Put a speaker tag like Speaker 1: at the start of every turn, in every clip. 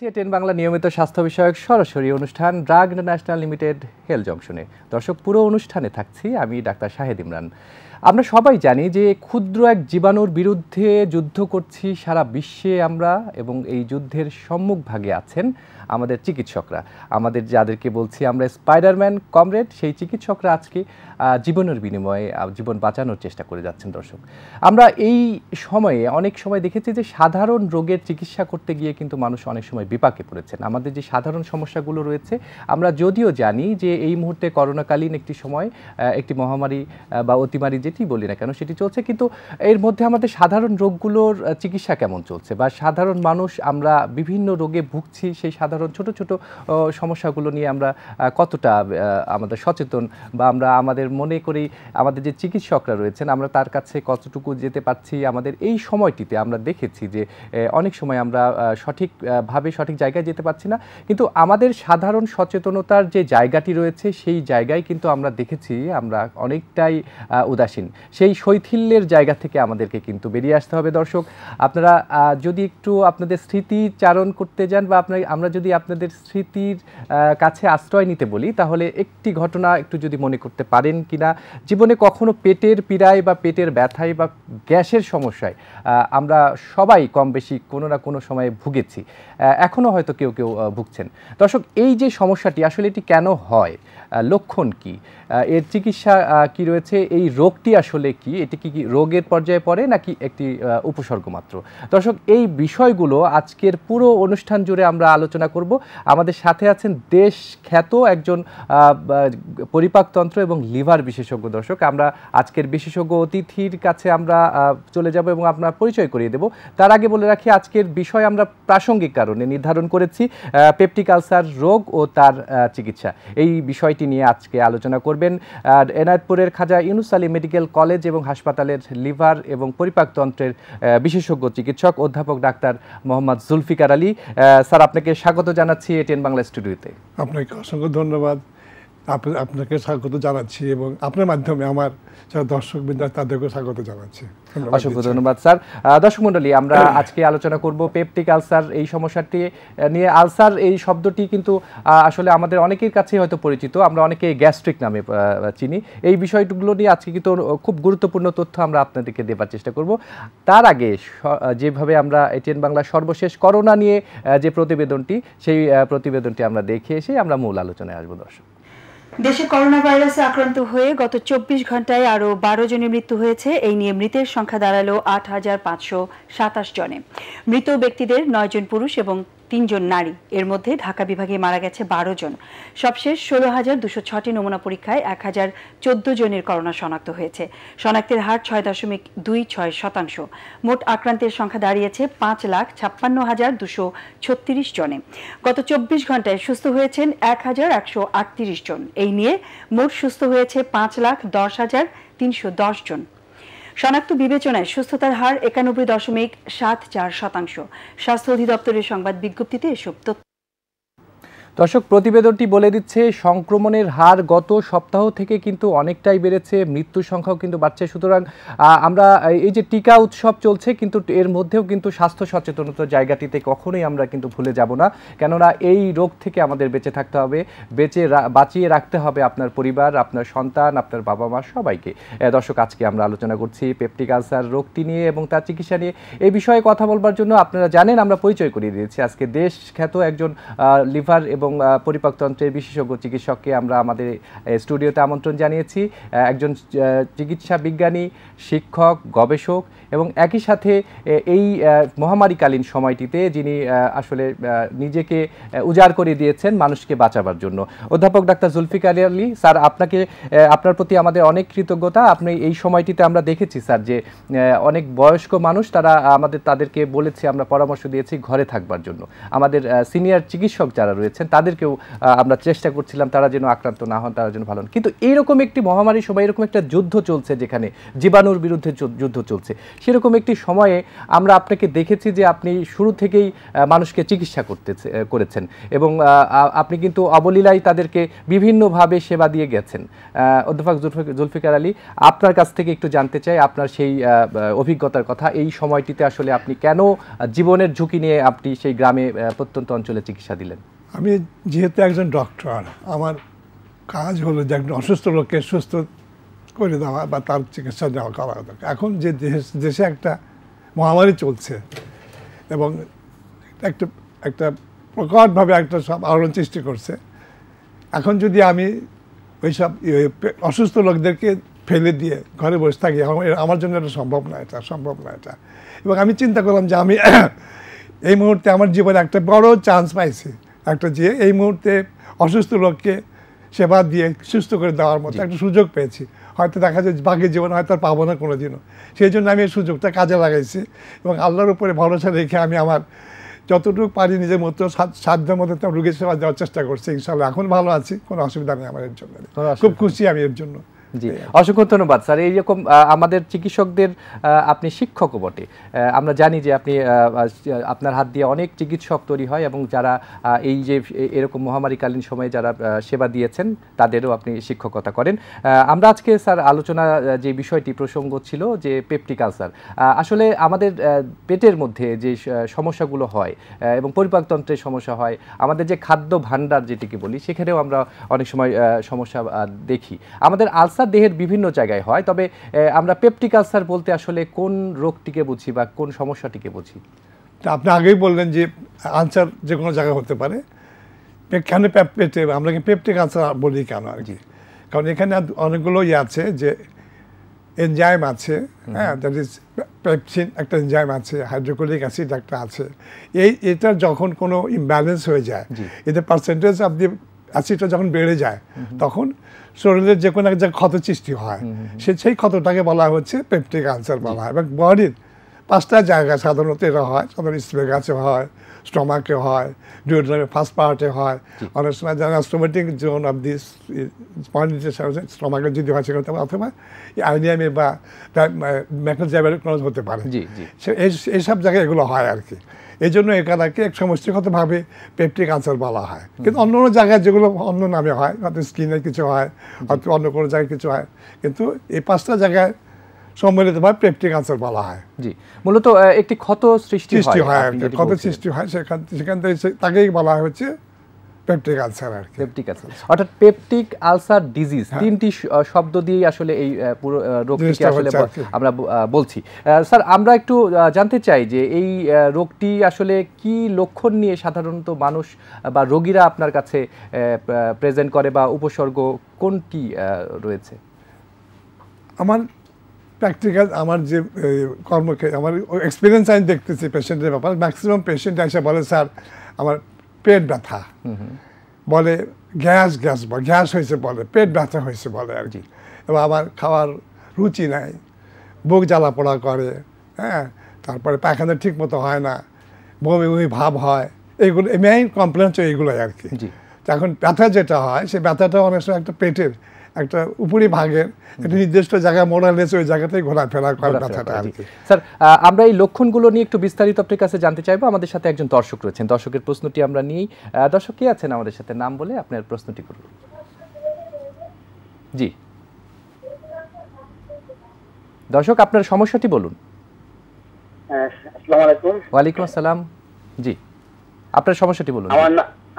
Speaker 1: থাকছি টেন বাংলা নিয়মিত স্বাস্থ্য বিষয়ক সরাসরি অনুষ্ঠান ড্রাগ ইন্টারন্যাশনাল লিমিটেড হেল জংশনে দর্শক পুরো অনুষ্ঠানে থাকছি আমি ডাক্তার শাহেদ ইমরান আমরা সবাই জানি যে ক্ষুদ্র এক জীবাণুর বিরুদ্ধে যুদ্ধ করছি সারা বিশ্বে আমরা এবং এই যুদ্ধের সম্মুখভাগে আছেন আমাদের চিকিৎসকরা আমাদের যাদেরকে বলছি আমরা স্পাইডারম্যান কমরেড সেই চিকিৎসকরা আজকে জীবনের বিনিময়ে জীবন বাঁচানোর চেষ্টা করে যাচ্ছেন দর্শক আমরা এই সময়ে অনেক সময় দেখেছি যে সাধারণ রোগের চিকিৎসা করতে গিয়ে কিন্তু মানুষ অনেক সময় বিপাকে পড়েছেন আমাদের যে সাধারণ সমস্যাগুলো রয়েছে আমরা যদিও জানি যে এই মুহূর্তে করোনাকালীন একটি সময় একটি মহামারী বা অতিমারী যেটি বলি না কেন সেটি চলছে কিন্তু এর মধ্যে আমাদের সাধারণ রোগগুলোর চিকিৎসা কেমন চলছে বা সাধারণ মানুষ আমরা বিভিন্ন রোগে ভুগছি সেই সাধারণ সাধারণ ছোট ছোট সমস্যাগুলো নিয়ে আমরা কতটা আমাদের সচেতন বা আমরা আমাদের মনে করি আমাদের যে চিকিৎসকরা রয়েছেন আমরা তার কাছে কতটুকু যেতে পারছি আমাদের এই সময়টিতে আমরা দেখেছি যে অনেক সময় আমরা সঠিকভাবে সঠিক জায়গায় যেতে পারছি না কিন্তু আমাদের সাধারণ সচেতনতার যে জায়গাটি রয়েছে সেই জায়গায় কিন্তু আমরা দেখেছি আমরা অনেকটাই উদাসীন সেই শৈথিল্যের জায়গা থেকে আমাদেরকে কিন্তু বেরিয়ে আসতে হবে দর্শক আপনারা যদি একটু আপনাদের স্মৃতিচারণ করতে যান বা আপনার আমরা যদি যদি আপনাদের স্মৃতির কাছে আশ্রয় নিতে বলি তাহলে একটি ঘটনা একটু যদি মনে করতে পারেন কিনা জীবনে কখনো পেটের পীড়ায় বা পেটের ব্যথায় বা গ্যাসের সমস্যায় আমরা সবাই কম বেশি কোনো না কোনো সময়ে ভুগেছি এখনও হয়তো কেউ কেউ ভুগছেন দর্শক এই যে সমস্যাটি আসলে এটি কেন হয় লক্ষণ কি এর চিকিৎসা কি রয়েছে এই রোগটি আসলে কি এটি কি রোগের পর্যায়ে পড়ে নাকি একটি উপসর্গ মাত্র দর্শক এই বিষয়গুলো আজকের পুরো অনুষ্ঠান জুড়ে আমরা আলোচনা করব আমাদের সাথে আছেন দেশ খ্যাত একজন পরিপাকতন্ত্র এবং লিভার বিশেষজ্ঞ দর্শক আমরা আজকের বিশেষজ্ঞ অতিথির কাছে আমরা চলে যাব এবং আপনার পরিচয় করিয়ে দেব তার আগে বলে রাখি আজকের বিষয় আমরা প্রাসঙ্গিক কারণে নির্ধারণ করেছি পেপটিক আলসার রোগ ও তার চিকিৎসা এই বিষয়টি নিয়ে আজকে আলোচনা করবেন এনায়তপুরের খাজা ইউনুস আলী মেডিকেল কলেজ এবং হাসপাতালের লিভার এবং পরিপাকতন্ত্রের বিশেষজ্ঞ চিকিৎসক অধ্যাপক ডাক্তার মোহাম্মদ জুলফিকার আলী স্যার আপনাকে স্বাগত স্বাগত জানাচ্ছি এটিএন বাংলা স্টুডিওতে
Speaker 2: আপনাকে অসংখ্য ধন্যবাদ আপনাকে স্বাগত জানাচ্ছি এবং আপনার মাধ্যমে আমার যারা দর্শক তাদেরকে স্বাগত জানাচ্ছি অসংখ্য
Speaker 1: ধন্যবাদ স্যার দর্শক মন্ডলী আমরা আজকে আলোচনা করব পেপটিক আলসার এই সমস্যাটি নিয়ে আলসার এই শব্দটি কিন্তু আসলে আমাদের অনেকের কাছে হয়তো পরিচিত আমরা অনেকে গ্যাস্ট্রিক নামে চিনি এই বিষয়গুলো নিয়ে আজকে কিন্তু খুব গুরুত্বপূর্ণ তথ্য আমরা আপনাদেরকে দেবার চেষ্টা করব তার আগে যেভাবে আমরা এটিএন বাংলা সর্বশেষ করোনা নিয়ে যে প্রতিবেদনটি সেই প্রতিবেদনটি আমরা দেখে এসে আমরা মূল আলোচনায় আসবো দর্শক
Speaker 2: দেশে করোনা ভাইরাসে আক্রান্ত হয়ে গত
Speaker 1: চব্বিশ ঘন্টায় আরও বারো জনের মৃত্যু হয়েছে এই নিয়ে মৃতের সংখ্যা দাঁড়ালো আট হাজার পাঁচশো সাতাশ জনে মৃত ব্যক্তিদের নয়জন পুরুষ এবং তিনজন নারী এর মধ্যে ঢাকা বিভাগে মারা গেছে বারো জন সবশেষ ষোলো হাজার দুশো ছটি নমুনা পরীক্ষায় এক হাজার চোদ্দ জনের করোনা শনাক্ত হয়েছে শনাক্তের হার ছয় দশমিক দুই ছয় শতাংশ মোট আক্রান্তের সংখ্যা দাঁড়িয়েছে পাঁচ লাখ ছাপ্পান্ন হাজার দুশো ছত্রিশ জনে গত চব্বিশ ঘন্টায় সুস্থ হয়েছেন এক হাজার একশো আটত্রিশ জন এই নিয়ে মোট সুস্থ হয়েছে পাঁচ লাখ দশ হাজার তিনশো দশ জন শনাক্ত বিবেচনায় সুস্থতার হার একানব্বই দশমিক
Speaker 2: সাত চার শতাংশ স্বাস্থ্য অধিদপ্তরের সংবাদ বিজ্ঞপ্তিতে এসব তথ্য
Speaker 1: দর্শক প্রতিবেদনটি বলে দিচ্ছে সংক্রমণের হার গত সপ্তাহ থেকে কিন্তু অনেকটাই বেড়েছে মৃত্যুর সংখ্যাও কিন্তু বাড়ছে সুতরাং আমরা এই যে টিকা উৎসব চলছে কিন্তু এর মধ্যেও কিন্তু স্বাস্থ্য সচেতনতার জায়গাটিতে কখনোই আমরা কিন্তু ভুলে যাব না কেননা এই রোগ থেকে আমাদের বেঁচে থাকতে হবে বেঁচে বাঁচিয়ে রাখতে হবে আপনার পরিবার আপনার সন্তান আপনার বাবা মা সবাইকে দর্শক আজকে আমরা আলোচনা করছি পেপটিক আলসার রোগটি নিয়ে এবং তার চিকিৎসা নিয়ে এই বিষয়ে কথা বলবার জন্য আপনারা জানেন আমরা পরিচয় করিয়ে দিয়েছি আজকে দেশ খ্যাত একজন লিভার এবং এবং পরিপাকতন্ত্রের বিশেষজ্ঞ চিকিৎসককে আমরা আমাদের স্টুডিওতে আমন্ত্রণ জানিয়েছি একজন চিকিৎসা বিজ্ঞানী শিক্ষক গবেষক এবং একই সাথে এই মহামারীকালীন সময়টিতে যিনি আসলে নিজেকে উজাড় করে দিয়েছেন মানুষকে বাঁচাবার জন্য অধ্যাপক ডাক্তার জুলফিকার আলী স্যার আপনাকে আপনার প্রতি আমাদের অনেক কৃতজ্ঞতা আপনি এই সময়টিতে আমরা দেখেছি স্যার যে অনেক বয়স্ক মানুষ তারা আমাদের তাদেরকে বলেছি আমরা পরামর্শ দিয়েছি ঘরে থাকবার জন্য আমাদের সিনিয়র চিকিৎসক যারা রয়েছেন তাদেরকেও আমরা চেষ্টা করছিলাম তারা যেন আক্রান্ত না হন তারা যেন ভালো হন কিন্তু এইরকম একটি মহামারী সময় এরকম একটা যুদ্ধ চলছে যেখানে জীবাণুর বিরুদ্ধে যুদ্ধ চলছে সেরকম একটি সময়ে আমরা আপনাকে দেখেছি যে আপনি শুরু থেকেই মানুষকে চিকিৎসা করতে করেছেন এবং আপনি কিন্তু অবলীলায় তাদেরকে বিভিন্নভাবে সেবা দিয়ে গেছেন অধ্যাপক জুলফিকার আলী আপনার কাছ থেকে একটু জানতে চাই আপনার সেই অভিজ্ঞতার কথা এই সময়টিতে আসলে আপনি কেন জীবনের ঝুঁকি নিয়ে আপনি সেই গ্রামে প্রত্যন্ত অঞ্চলে চিকিৎসা দিলেন
Speaker 2: আমি যেহেতু একজন ডক্টর আমার কাজ হলো যে একজন অসুস্থ লোককে সুস্থ করে দেওয়া বা তার চিকিৎসা দেওয়া করা দরকার এখন যে দেশে একটা মহামারী চলছে এবং একটা একটা প্রকটভাবে একটা সব আহরণ সৃষ্টি করছে এখন যদি আমি ওই সব অসুস্থ লোকদেরকে ফেলে দিয়ে ঘরে বসে থাকি আমার জন্য এটা সম্ভব না এটা সম্ভব না এটা এবং আমি চিন্তা করলাম যে আমি এই মুহূর্তে আমার জীবনে একটা বড় চান্স পাইছি একটা যে এই মুহূর্তে অসুস্থ লোককে সেবা দিয়ে সুস্থ করে দেওয়ার মতো একটা সুযোগ পেয়েছি হয়তো দেখা যায় বাকি জীবন হয়তো আর পাবো না কোনো সেই জন্য আমি এই সুযোগটা কাজে লাগাইছি এবং আল্লাহর উপরে ভরসা রেখে আমি আমার যতটুকু পারি নিজের মতো সাধ্য মতো রোগীর সেবা দেওয়ার চেষ্টা করছি ইনশাল্লাহ এখন ভালো আছি কোনো অসুবিধা নেই আমার এর জন্য খুব খুশি আমি এর জন্য
Speaker 1: জি অসংখ্য ধন্যবাদ স্যার এইরকম আমাদের চিকিৎসকদের আপনি শিক্ষক বটে আমরা জানি যে আপনি আপনার হাত দিয়ে অনেক চিকিৎসক তৈরি হয় এবং যারা এই যে এরকম মহামারীকালীন সময়ে যারা সেবা দিয়েছেন তাদেরও আপনি শিক্ষকতা করেন আমরা আজকে স্যার আলোচনা যে বিষয়টি প্রসঙ্গ ছিল যে পেপটিক আলসার আসলে আমাদের পেটের মধ্যে যে সমস্যাগুলো হয় এবং পরিপাকতন্ত্রের সমস্যা হয় আমাদের যে খাদ্য ভাণ্ডার যেটিকে বলি সেখানেও আমরা অনেক সময় সমস্যা দেখি আমাদের আলসার আলসার দেহের বিভিন্ন জায়গায় হয় তবে আমরা পেপটিক আলসার বলতে আসলে কোন রোগটিকে বুঝি বা কোন সমস্যাটিকে বুঝি
Speaker 2: আপনি আগেই বললেন যে আনসার যে কোনো জায়গায় হতে পারে কেন পেটে আমরা কি পেপটিক আনসার বলি কেন আর কি কারণ এখানে অনেকগুলো ইয়ে আছে যে এনজাইম আছে হ্যাঁ দ্যাট ইজ পেপসিন একটা এনজাইম আছে হাইড্রোক্লোরিক অ্যাসিড একটা আছে এই এটা যখন কোনো ইমব্যালেন্স হয়ে যায় এদের পার্সেন্টেজ আপনি অ্যাসিডটা যখন বেড়ে যায় তখন শরীরের যে কোনো এক জায়গায় ক্ষত সৃষ্টি হয় সে সেই ক্ষতটাকে বলা হচ্ছে পেপটিক আলসার বলা হয় এবং বডির পাঁচটা জায়গা সাধারণত এরা হয় সাধারণত স্টমেক গাছে হয় স্টমাকে হয় ডিওড্রামের ফার্স্ট পার্টে হয় অনেক সময় যারা স্টোমেটিক জোন অফ দিস স্পন্ডিটেশন স্টমাকে যদি হয় সেখানে অথবা আইনিয়ামে বা ম্যাকনোজাইবার হতে পারে এইসব জায়গায় এগুলো হয় আর কি এই জন্য একাদাকে এক সমষ্টিগতভাবে পেপটিক আনসার বলা হয় কিন্তু অন্য অন্য জায়গায় যেগুলো অন্য নামে হয় হয়তো স্কিনে কিছু হয় হয়তো অন্য কোনো জায়গায় কিছু হয় কিন্তু এই পাঁচটা জায়গায় সম্মিলিতভাবে পেপটিক আনসার বলা হয় জি মূলত একটি ক্ষত সৃষ্টি হয় ক্ষত সৃষ্টি হয় সেখান সেখান থেকে তাকেই বলা হচ্ছে পেপটিক আলসার আর পেপটিক আলসার
Speaker 1: অর্থাৎ পেপটিক আলসার ডিজিজ তিনটি শব্দ দিয়েই আসলে এই পুরো রোগটিকে আসলে আমরা বলছি স্যার আমরা একটু জানতে চাই যে এই রোগটি আসলে কি লক্ষণ নিয়ে সাধারণত মানুষ বা রোগীরা আপনার কাছে প্রেজেন্ট করে বা উপসর্গ কোনটি রয়েছে
Speaker 2: আমার প্র্যাকটিক্যাল আমার যে কর্মক্ষেত্র আমার এক্সপিরিয়েন্স আমি দেখতেছি পেশেন্টের ব্যাপার ম্যাক্সিমাম পেশেন্ট এসে বলে স্যার আমার পেট ব্যথা বলে গ্যাস গ্যাস গ্যাস হয়েছে বলে পেট ব্যথা হয়েছে বলে আর কি এবং আবার খাওয়ার রুচি নাই বুক জ্বালা পোড়া করে হ্যাঁ তারপরে পায়খানা ঠিক মতো হয় না বমি বমি ভাব হয় এইগুলো মেইন কমপ্লেন হচ্ছে এইগুলোই আর কি এখন ব্যথা যেটা হয় সেই ব্যথাটা অনেক সময় একটা পেটের একটা উপরি ভাগের একটা নির্দিষ্ট জায়গায় মোড়া লেছে ওই জায়গাতেই ঘোরাফেরা করার কথাটা স্যার আমরা এই লক্ষণগুলো নিয়ে একটু
Speaker 1: বিস্তারিত আপনার কাছে জানতে চাইবো আমাদের সাথে একজন দর্শক রয়েছেন দর্শকের প্রশ্নটি আমরা নিয়েই দর্শক কে আছেন আমাদের সাথে নাম বলে আপনার প্রশ্নটি করুন জি দর্শক আপনার সমস্যাটি বলুন
Speaker 2: হ্যাঁ, আসসালামু আলাইকুম
Speaker 1: ওয়ালাইকুম আসসালাম জি আপনার সমস্যাটি বলুন আমার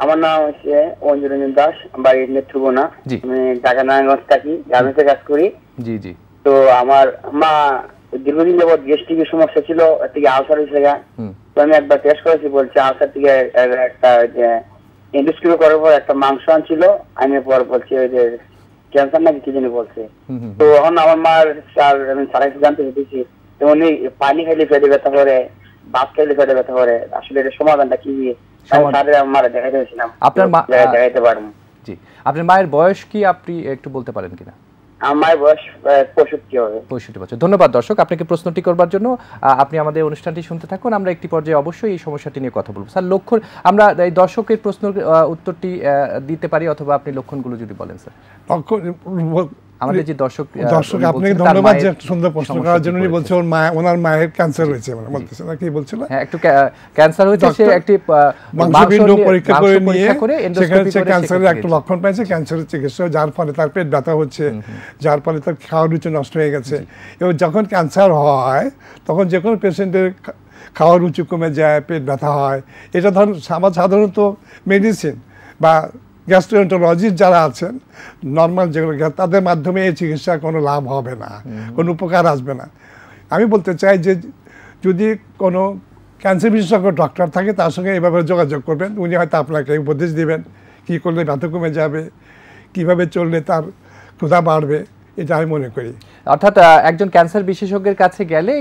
Speaker 2: আমার নাম হচ্ছে অঞ্জরঞ্জন দাস বাড়ি নেত্রকোনা আমি ঢাকা নারায়ণগঞ্জ থাকি গার্মেন্টসে কাজ করি জি জি তো আমার মা দীর্ঘদিন যাবৎ গ্যাস্ট্রিকের সমস্যা ছিল থেকে আলসার হয়েছে গা তো আমি একবার টেস্ট করেছি বলছে আলসার থেকে একটা ইন্ডাস্ট্রি করার পর একটা মাংস আনছিল আমি পর বলছি ওই যে ক্যান্সার নাকি কি জানি বলছে তো এখন আমার মার স্যার আমি সারাইতে জানতে চেয়েছি তো উনি পানি খাইলে পেটে ব্যথা করে ব্যথা করে আসলে সমাধানটা কি আপনার দেখাইতে
Speaker 1: জি আপনার মায়ের বয়স কি আপনি একটু বলতে পারেন কিনা ধন্যবাদ দর্শক আপনাকে প্রশ্নটি করবার জন্য আপনি আমাদের অনুষ্ঠানটি শুনতে থাকুন আমরা একটি পর্যায়ে অবশ্যই এই সমস্যাটি নিয়ে কথা বলবো স্যার লক্ষণ আমরা এই দর্শকের প্রশ্ন উত্তরটি দিতে পারি অথবা আপনি লক্ষণগুলো যদি বলেন স্যার আমাদের যে দর্শক দর্শক আপনাকে ধন্যবাদ যে একটা সুন্দর প্রশ্ন করার জন্য উনি
Speaker 2: বলছে ওর মা ওনার মায়ের ক্যান্সার হয়েছে মানে বলতেছে না কি বলছিল হ্যাঁ একটু ক্যান্সার হয়েছে সে একটি মাংসপিণ্ড পরীক্ষা করে নিয়ে সেখানে ক্যান্সারের একটা লক্ষণ পেয়েছে ক্যান্সারের চিকিৎসা যার ফলে তার পেট ব্যথা হচ্ছে যার ফলে তার খাওয়ার রুচি নষ্ট হয়ে গেছে এবং যখন ক্যান্সার হয় তখন যে কোনো পেশেন্টের খাওয়ার রুচি কমে যায় পেট ব্যথা হয় এটা ধরুন সাধারণত মেডিসিন বা গ্যাস্ট্রোএন্টোলজিস্ট যারা আছেন নর্মাল যেগুলো তাদের মাধ্যমে এই চিকিৎসা কোনো লাভ হবে না কোনো উপকার আসবে না আমি বলতে চাই যে যদি কোনো ক্যান্সার বিশেষজ্ঞ ডক্টর থাকে তার সঙ্গে এভাবে যোগাযোগ করবেন উনি হয়তো আপনাকে উপদেশ দেবেন কী করলে ব্যথা কমে যাবে কিভাবে চললে তার ক্ষুধা বাড়বে এটা আমি মনে করি অর্থাৎ একজন ক্যান্সার বিশেষজ্ঞের কাছে গেলে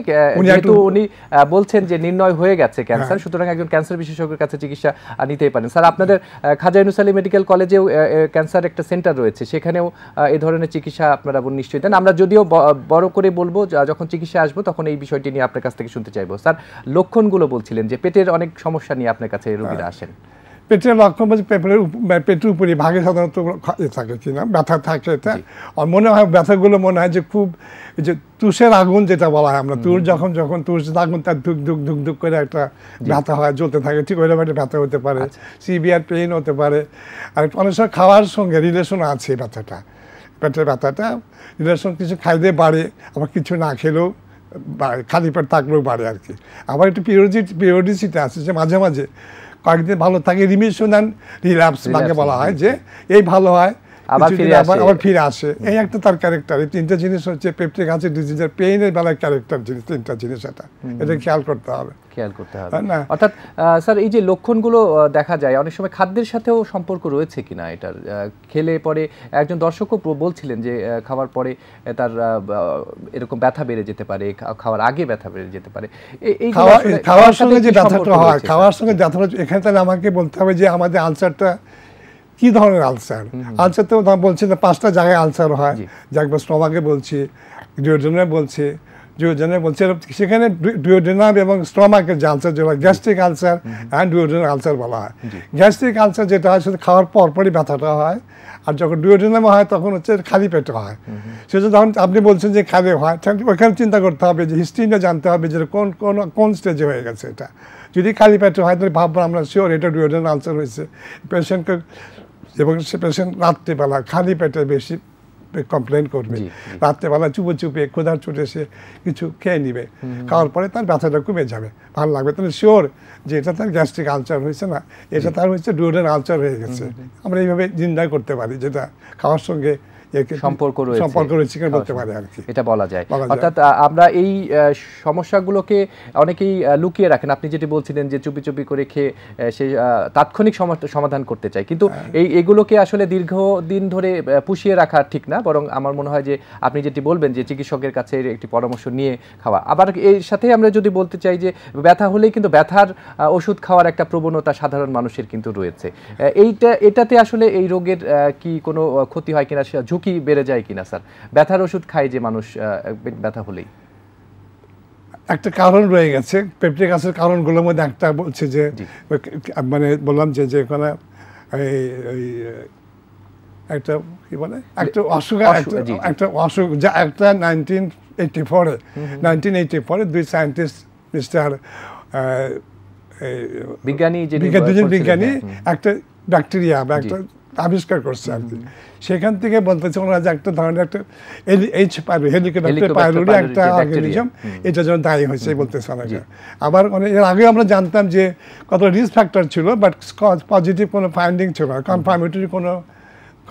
Speaker 2: যেহেতু উনি বলছেন যে
Speaker 1: নির্ণয় হয়ে গেছে ক্যান্সার হ্যাঁ। সুতরাং একজন ক্যান্সার বিশেষজ্ঞের কাছে চিকিৎসা নিতেই পারেন স্যার আপনাদের খাজা ইনুসালি মেডিকেল কলেজেও ক্যান্সার একটা সেন্টার রয়েছে সেখানেও এ ধরনের চিকিৎসা আপনারা নিশ্চয়ই দেন আমরা যদিও বড় করে বলবো যখন চিকিৎসা আসবো তখন এই বিষয়টি নিয়ে আপনার কাছ থেকে শুনতে চাইবো স্যার
Speaker 2: লক্ষণগুলো বলছিলেন যে পেটের অনেক সমস্যা নিয়ে আপনার কাছে রোগীরা হ্যাঁ। আসেন পেটের লক্ষণ বলছে পেটের পেটের উপরে ভাগে সাধারণত থাকে কি না ব্যথা থাকে এটা আর মনে হয় ব্যথাগুলো মনে হয় যে খুব যে তুষের আগুন যেটা বলা হয় আমরা তুষ যখন যখন তুষ আগুন তার ধুক ধুক ধুক ধুক করে একটা ব্যথা হয় জ্বলতে থাকে ঠিক ওইরকম একটা ব্যথা হতে পারে আচ্ছা। সিভিয়ার পেইন হতে পারে আর অনেক সময় খাওয়ার সঙ্গে রিলেশন আছে ব্যথাটা পেটের ব্যথাটা রিলেশন কিছু খাইতে বাড়ে আবার কিছু না খেলেও খালি পেট থাকলেও বাড়ে আর কি আবার একটু পিওরিটি পিওরিসিটা আছে যে মাঝে মাঝে পাখিদের ভালো থাকে রিমিশন অ্যান্ড রিল্যাপস যাকে বলা হয় যে এই ভালো হয় আবার ফিরে আসে এই একটা তার ক্যারেক্টার এই তিনটা জিনিস হচ্ছে পেপটিক আছে ডিজিজের পেইনের বেলায় ক্যারেক্টার জিনিস তিনটা জিনিস এটা এটা খেয়াল করতে হবে অর্থাৎ স্যার এই যে লক্ষণগুলো দেখা যায় অনেক সময় খাদ্যের সাথেও সম্পর্ক
Speaker 1: রয়েছে কিনা এটার খেলে পরে একজন দর্শকও বলছিলেন যে খাওয়ার পরে তার এরকম ব্যথা বেড়ে যেতে পারে খাওয়ার আগে ব্যথা বেড়ে যেতে পারে এই খাওয়ার সঙ্গে যে ব্যথাটা হয় খাওয়ার
Speaker 2: সঙ্গে ব্যথাটা এখানে তাহলে আমাকে বলতে হবে যে আমাদের আলসারটা কি ধরনের আলসার আলসার তো বলছি যে পাঁচটা জায়গায় আলসার হয় যাক স্টমাকে বলছি ডিওড্রেনে বলছি ডিওড্রেনে বলছি সেখানে ডিওড্রেনাম এবং স্টমাকের যে আলসার যেটা gastric ulcer and duodenal ulcer বলা হয় গ্যাস্ট্রিক আলসার যেটা হয় সেটা খাওয়ার পরপরই ব্যথাটা হয় আর যখন ডিওড্রেনামে হয় তখন হচ্ছে খালি পেটে হয় সেটা যখন আপনি বলছেন যে খালি হয় ওইখানে চিন্তা করতে হবে যে হিস্ট্রিটা জানতে হবে যে কোন কোন কোন স্টেজে হয়ে গেছে এটা যদি খালি পেটে হয় তাহলে ভাববো আমরা শিওর এটা ডিওড্রেন আলসার হয়েছে পেশেন্টকে এবং সে পেশেন্ট রাত্রিবেলা খালি পেটে বেশি কমপ্লেন করবে রাত্রেবেলা চুপে চুপে ক্ষুধার ছুটে সে কিছু খেয়ে নিবে খাওয়ার পরে তার ব্যথাটা কমে যাবে ভালো লাগবে তাহলে শিওর যে এটা তার গ্যাস্ট্রিক আলচার হয়েছে না এটা তার হয়েছে ডিউডেন আলচার হয়ে গেছে আমরা এইভাবে নির্ণয় করতে পারি যেটা খাওয়ার সঙ্গে সম্পর্ক রয়েছে সম্পর্ক রয়েছে কিনা বলতে পারে আর এটা বলা যায়
Speaker 1: অর্থাৎ আমরা এই সমস্যাগুলোকে অনেকেই লুকিয়ে রাখেন আপনি যেটি বলছিলেন যে চুপি চুপি করে খেয়ে তাৎক্ষণিক সমাধান করতে কিন্তু হ্যাঁ। এই এগুলোকে আসলে ধরে পুষিয়ে রাখা ঠিক না বরং আমার মনে হয় যে আপনি যেটি বলবেন যে চিকিৎসকের কাছে একটি পরামর্শ নিয়ে খাওয়া আবার এর সাথে আমরা যদি বলতে চাই যে ব্যথা হলেই কিন্তু ব্যথার ওষুধ খাওয়ার একটা প্রবণতা সাধারণ মানুষের কিন্তু রয়েছে এইটা এটাতে আসলে এই রোগের কি কোনো ক্ষতি হয় কিনা ঝুঁকি বেড়ে যায় কিনা স্যার ব্যথার ওষুধ খায় যে
Speaker 2: মানুষ ব্যথা হলেই একটা কারণ রয়ে গেছে পেপটিক আসার কারণগুলোর মধ্যে একটা বলছে যে মানে বললাম যে যেখানে এই একটা কি বলে একটা অসুখ একটা অসুখ যা একটা নাইনটিন এইটি ফোরে নাইনটিন এইটি ফোরে দুই সায়েন্টিস্ট মিস্টার বিজ্ঞানী দুজন বিজ্ঞানী হ্যাঁ, একটা ব্যাকটেরিয়া বা একটা আবিষ্কার করছে আর কি সেখান থেকে বলতেছে ওনারা যে একটা ধরনের একটা এইচ হেলিকপ্টার পাইরোরই একটা অর্গানিজম এটা জন্য দায়ী হয়েছে বলতেছে ওনাকে আবার অনেক এর আগে আমরা জানতাম যে কত রিস্ক ফ্যাক্টর ছিল বাট পজিটিভ কোনো ফাইন্ডিং ছিল না কনফার্মেটরি কোনো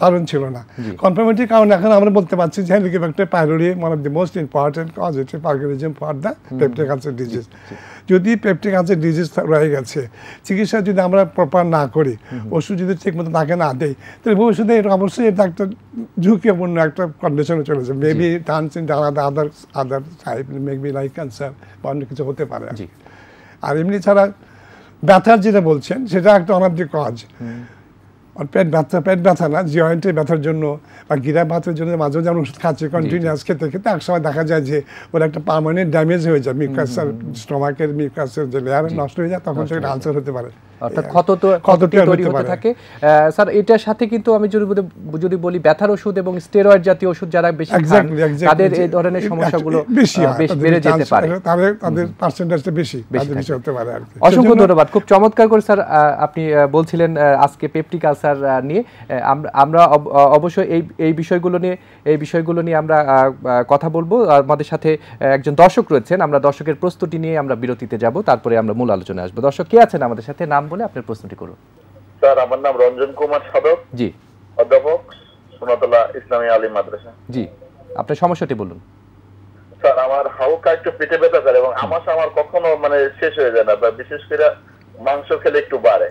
Speaker 2: কারণ ছিল না কনফার্মেটির কারণ এখন আমরা বলতে পারছি যে helicobacter pylori one of the most important cause হচ্ছে organism for the peptic ulcer disease যদি পেপটিক আনসার ডিজিজ রয়ে গেছে চিকিৎসা যদি আমরা প্রপার না করি ওষুধ যদি ঠিকমতো তাকে না দেই তাহলে ভবিষ্যতে এটা অবশ্যই এটা একটা ঝুঁকিপূর্ণ একটা কন্ডিশনে চলে যাবে মেবি ডান্স ইন আলাদা other other type maybe like cancer বা অন্য কিছু হতে পারে আর এমনি ছাড়া ব্যথার যেটা বলছেন সেটা একটা অনাদি কজ আর পেট ব্যথা পেট ব্যথা না জয়েন্টের ব্যথার জন্য বা গিরা ভাতের জন্য মাঝে মাঝে ওষুধ খাচ্ছে কন্টিনিউস খেতে খেতে এক সময় দেখা যায় যে ওর একটা পারমানেন্ট ড্যামেজ হয়ে যায় মিউকাসের স্টমাকের মিউকাসের যে লেয়ার নষ্ট হয়ে যায় তখন সেটা আনসার হতে পারে এবং বেশি অসংখ্য
Speaker 1: ধন্যবাদ খুব চমৎকার করে স্যার আপনি বলছিলেন আজকে পেপটিক আনসার নিয়ে আমরা অবশ্যই এই এই বিষয়গুলো নিয়ে এই বিষয়গুলো নিয়ে আমরা কথা বলবো আমাদের সাথে একজন দর্শক রয়েছেন আমরা দর্শকের প্রস্তুতি নিয়ে আমরা বিরতিতে যাব তারপরে আমরা মূল আলোচনায় আসবো দর্শক কে আছেন আমাদের সাথে নাম বলে আপনার প্রশ্নটি করুন
Speaker 2: স্যার আমার নাম রঞ্জন কুমার সাধক জি অধ্যাপক সোনাতলা ইসলামী আলী মাদ্রাসা
Speaker 1: জি আপনার সমস্যাটি
Speaker 2: বলুন স্যার আমার হালকা একটু পেটে ব্যথা করে এবং আমাশা আমার কখনো মানে শেষ হয়ে যায় না বিশেষ করে মাংস খেলে একটু বাড়ে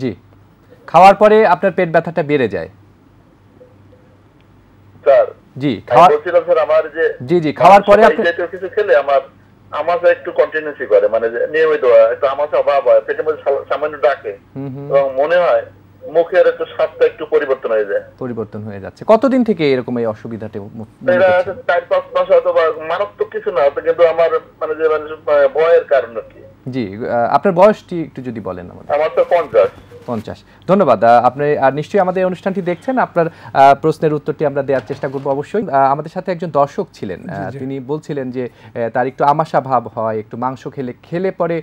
Speaker 1: জি খাওয়ার পরে আপনার পেট ব্যথাটা বেড়ে যায় স্যার জি
Speaker 2: খাওয়া বলছিলাম স্যার আমার যে
Speaker 1: জি জি খাওয়ার পরে আপনি যেটা
Speaker 2: কিছু খেলে আমার আমাসে একটু কন্টিনিউসি করে মানে নিয়মিত একটু আমাসে অভাব হয় পেটের মধ্যে সামান্য ডাকে এবং মনে হয় মুখের একটু স্বাদটা একটু পরিবর্তন হয়ে যায়
Speaker 1: পরিবর্তন হয়ে যাচ্ছে কতদিন থেকে এরকম এই অসুবিধাটা
Speaker 2: এটা চার পাঁচ মাস অথবা মারাত্মক কিছু না কিন্তু আমার মানে যে মানে,
Speaker 1: ভয়ের কারণ আর কি জি আপনার বয়সটি একটু যদি বলেন আমাদের
Speaker 2: আমার তো পঞ্চাশ
Speaker 1: পঞ্চাশ ধন্যবাদ আপনি আর নিশ্চয়ই আমাদের অনুষ্ঠানটি দেখছেন আপনার প্রশ্নের উত্তরটি আমরা দেওয়ার চেষ্টা করবো অবশ্যই আমাদের সাথে একজন দর্শক ছিলেন তিনি বলছিলেন যে তার একটু আমাশা ভাব হয় একটু মাংস খেলে খেলে পরে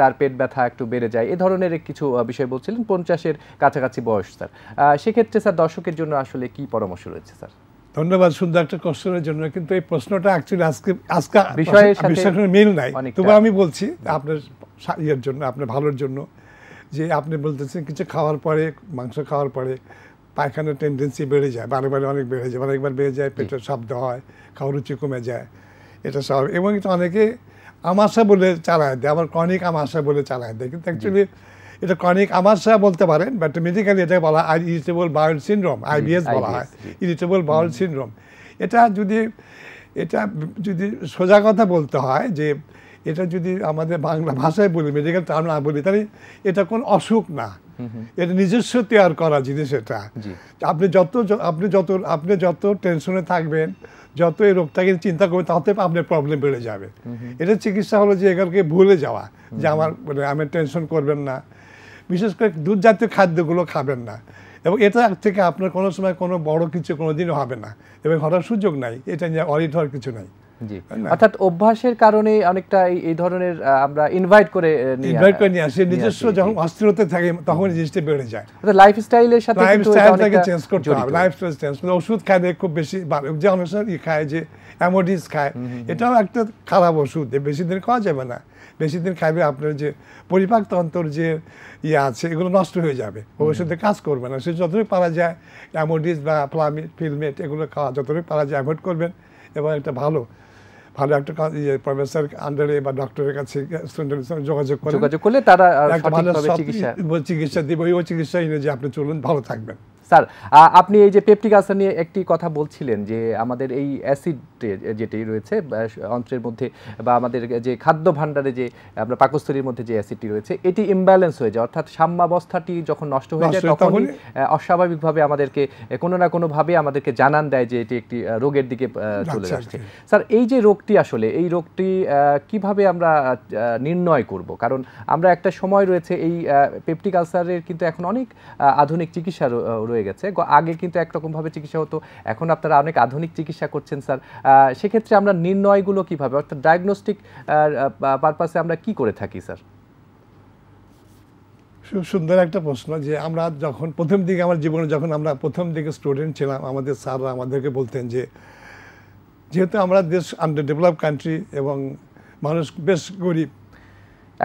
Speaker 1: তার পেট ব্যথা একটু বেড়ে যায় এ ধরনের কিছু বিষয় বলছিলেন পঞ্চাশের কাছাকাছি বয়স স্যার সেক্ষেত্রে স্যার দর্শকের জন্য আসলে কি পরামর্শ রয়েছে স্যার
Speaker 2: ধন্যবাদ সুন্দর একটা কোশ্চেনের জন্য কিন্তু এই প্রশ্নটা অ্যাকচুয়ালি আজকে আজকে বিষয়ের মিল নাই তবু আমি বলছি আপনার ইয়ের জন্য আপনার ভালোর জন্য যে আপনি বলতেছেন কিছু খাওয়ার পরে মাংস খাওয়ার পরে পায়খানার টেন্ডেন্সি বেড়ে যায় বারে বারে অনেক বেড়ে যায় অনেকবার বেড়ে যায় পেটের শব্দ হয় খাওয়ার রুচি কমে যায় এটা সব এবং এটা অনেকে আমাশা বলে চালায় দেয় আবার ক্রনিক আমাশা বলে চালায় দেয় কিন্তু অ্যাকচুয়ালি এটা ক্রনিক আমাশা বলতে পারেন বাট মেডিক্যালি এটা বলা হয় ইরিটেবল বাউল সিনড্রোম আইবিএস বলা হয় ইরিটেবল বাউল সিনড্রোম এটা যদি এটা যদি সোজা কথা বলতে হয় যে এটা যদি আমাদের বাংলা ভাষায় বলি মেডিকেল টার্ম না বলি তাহলে এটা কোন অসুখ না এটা নিজস্ব তৈয়ার করা জিনিস এটা আপনি যত আপনি যত আপনি যত টেনশনে থাকবেন যত এই রোগটাকে চিন্তা করবেন তাতে আপনার প্রবলেম বেড়ে যাবে এটা চিকিৎসা হলো যে এখানকে ভুলে যাওয়া যে আমার মানে আমি টেনশন করবেন না বিশেষ করে দুধ জাতীয় খাদ্যগুলো খাবেন না এবং এটা থেকে আপনার কোনো সময় কোনো বড় কিছু কোনো দিনও হবে না এবং হঠাৎ সুযোগ নাই এটা নিয়ে অরিট হওয়ার কিছু নাই
Speaker 1: অর্থাৎ অভ্যাসের কারণে অনেকটা এই ধরনের
Speaker 2: আমরা ইনভাইট করে ইনভাইট করে নিয়ে আসি নিজস্ব যখন অস্থিরতা থাকে তখন জিনিসটা বেড়ে যায়
Speaker 1: অর্থাৎ লাইফস্টাইলের সাথে লাইফস্টাইলটাকে চেঞ্জ করতে হবে
Speaker 2: লাইফস্টাইল চেঞ্জ করতে ওষুধ খায় খুব বেশি যে অনেক খায় যে অ্যামোডিস খায় এটাও একটা খারাপ ওষুধ বেশি দিন খাওয়া যাবে না বেশি দিন খাইবে আপনার যে পরিপাকতন্ত্র যে ইয়ে আছে এগুলো নষ্ট হয়ে যাবে ভবিষ্যতে কাজ করবে না সে যতটুকু পারা যায় অ্যামোডিস বা প্লামিট ফিলমেট এগুলো খাওয়া যতটুকু পারা যায় অ্যাভয়েড করবেন এবং একটা ভালো ভালো একটা কাজ ইয়ে প্রফেসর আন্ডারে বা ডক্টরের কাছে স্টুডেন্টের সঙ্গে যোগাযোগ করে যোগাযোগ করলে তারা একটা ভালো চিকিৎসা দিবে ওই চিকিৎসা এনে যে আপনি চলুন ভালো
Speaker 1: থাকবেন স্যার আপনি এই যে পেপটিক আলসার নিয়ে একটি কথা বলছিলেন যে আমাদের এই অ্যাসিড যেটি রয়েছে অন্ত্রের মধ্যে বা আমাদের যে খাদ্য ভাণ্ডারে যে আমরা পাকস্থলীর মধ্যে যে অ্যাসিডটি রয়েছে এটি ইমব্যালেন্স হয়ে যায় অর্থাৎ সাম্যাবস্থাটি যখন নষ্ট হয়ে যায় তখন অস্বাভাবিকভাবে আমাদেরকে কোনো না কোনোভাবে আমাদেরকে জানান দেয় যে এটি একটি রোগের দিকে চলে যাচ্ছে স্যার এই যে রোগটি আসলে এই রোগটি কিভাবে আমরা নির্ণয় করব কারণ আমরা একটা সময় রয়েছে এই পেপটিক আলসারের কিন্তু এখন অনেক আধুনিক চিকিৎসা রয়েছে হয়ে গেছে আগে কিন্তু একরকমভাবে চিকিৎসা হতো এখন আপনারা অনেক আধুনিক চিকিৎসা করছেন স্যার সেক্ষেত্রে আমরা নির্ণয়গুলো কিভাবে অর্থাৎ ডায়াগনস্টিক পারপাসে আমরা কি করে থাকি স্যার
Speaker 2: সুন্দর একটা প্রশ্ন যে আমরা যখন প্রথম দিকে আমার জীবনে যখন আমরা প্রথম দিকে স্টুডেন্ট ছিলাম আমাদের স্যাররা আমাদেরকে বলতেন যে যেহেতু আমরা দেশ আন্ডার ডেভেলপ কান্ট্রি এবং মানুষ বেশ গরিব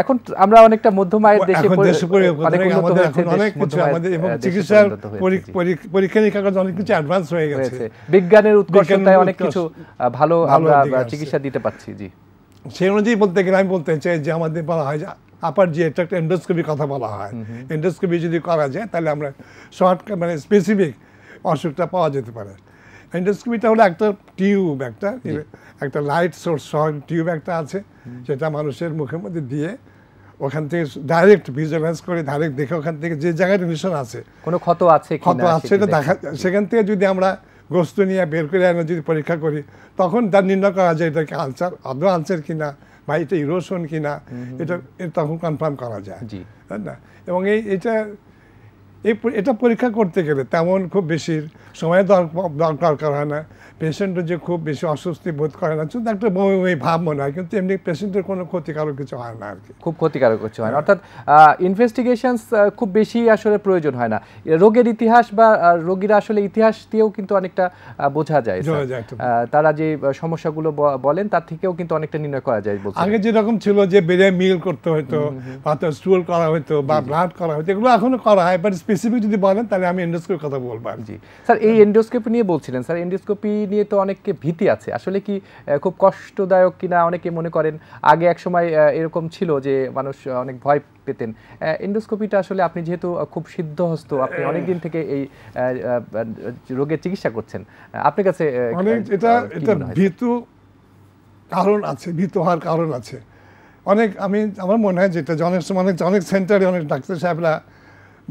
Speaker 1: এখন আমরা অনেকটা মধ্যম আয়ের দেশে অনেক কিছু আমাদের এবং চিকিৎসার
Speaker 2: পরীক্ষা নিরীক্ষা অনেক কিছু অ্যাডভান্স হয়ে গেছে বিজ্ঞানের উৎকর্ষতায় অনেক কিছু ভালো আমরা চিকিৎসা
Speaker 1: দিতে পারছি জি
Speaker 2: সেই অনুযায়ী বলতে গেলে আমি বলতে চাই যে আমাদের বলা হয় আপার যে একটা একটা এন্ডোস্কোপি কথা বলা হয় এন্ডোস্কোপি যদি করা যায় তাহলে আমরা শর্ট মানে স্পেসিফিক অসুখটা পাওয়া যেতে পারে এন্ডোস্কোপিটা হলো একটা টিউব একটা একটা লাইট সোর্স সহ টিউব একটা আছে সেটা মানুষের মুখের মধ্যে দিয়ে ওখান থেকে ডাইরেক্ট ভিজুয়ালাইজ করে ডাইরেক্ট দেখে ওখান থেকে যে জায়গায় মিশন আছে কোনো ক্ষত আছে ক্ষত আছে সেটা দেখা সেখান থেকে যদি আমরা গোস্ত নিয়ে বের করে আনা যদি পরীক্ষা করি তখন তার নির্ণয় করা যায় এটা আলসার আদৌ আলসার না বা এটা ইরোশন কিনা এটা তখন কনফার্ম করা যায় না এবং এই এটা এই এটা পরীক্ষা করতে গেলে তেমন খুব বেশি সময় দরকার হয় না পেশেন্টও যে খুব বেশি অস্বস্তি বোধ করে না শুধু একটা বমি বমি ভাব মনে হয় কিন্তু এমনি পেশেন্টের কোনো ক্ষতিকারক কিছু হয় না আর কি
Speaker 1: খুব ক্ষতিকারক কিছু হয় না অর্থাৎ ইনভেস্টিগেশনস খুব বেশি আসলে প্রয়োজন হয় না রোগের ইতিহাস বা রোগীরা আসলে ইতিহাস দিয়েও কিন্তু অনেকটা বোঝা যায় তারা যে সমস্যাগুলো বলেন তার থেকেও কিন্তু অনেকটা নির্ণয় করা যায়
Speaker 2: আগে যেরকম ছিল যে বেড়ে মিল করতে হতো বা স্টুল করা হতো বা ব্লাড করা হতো এগুলো এখনো করা হয় বাট স্পেসিফিক যদি বলেন তাহলে আমি এন্ডোস্কোপির কথা বলবো আর জি স্যার এই এন্ডোস্কোপি নিয়ে বলছিলেন স্যার এন্ডোস্কোপি নিয়ে তো অনেককে
Speaker 1: ভীতি আছে আসলে কি খুব কষ্টদায়ক কিনা অনেকে মনে করেন আগে এক সময় এরকম ছিল যে মানুষ অনেক ভয় পেতেন এন্ডোস্কোপিটা আসলে আপনি যেহেতু খুব সিদ্ধ হস্ত আপনি অনেকদিন থেকে এই রোগের চিকিৎসা করছেন আপনার কাছে এটা এটা
Speaker 2: ভীতু কারণ আছে ভীত হওয়ার কারণ আছে অনেক আমি আমার মনে হয় যেটা অনেক সময় অনেক অনেক সেন্টারে অনেক ডাক্তার সাহেবরা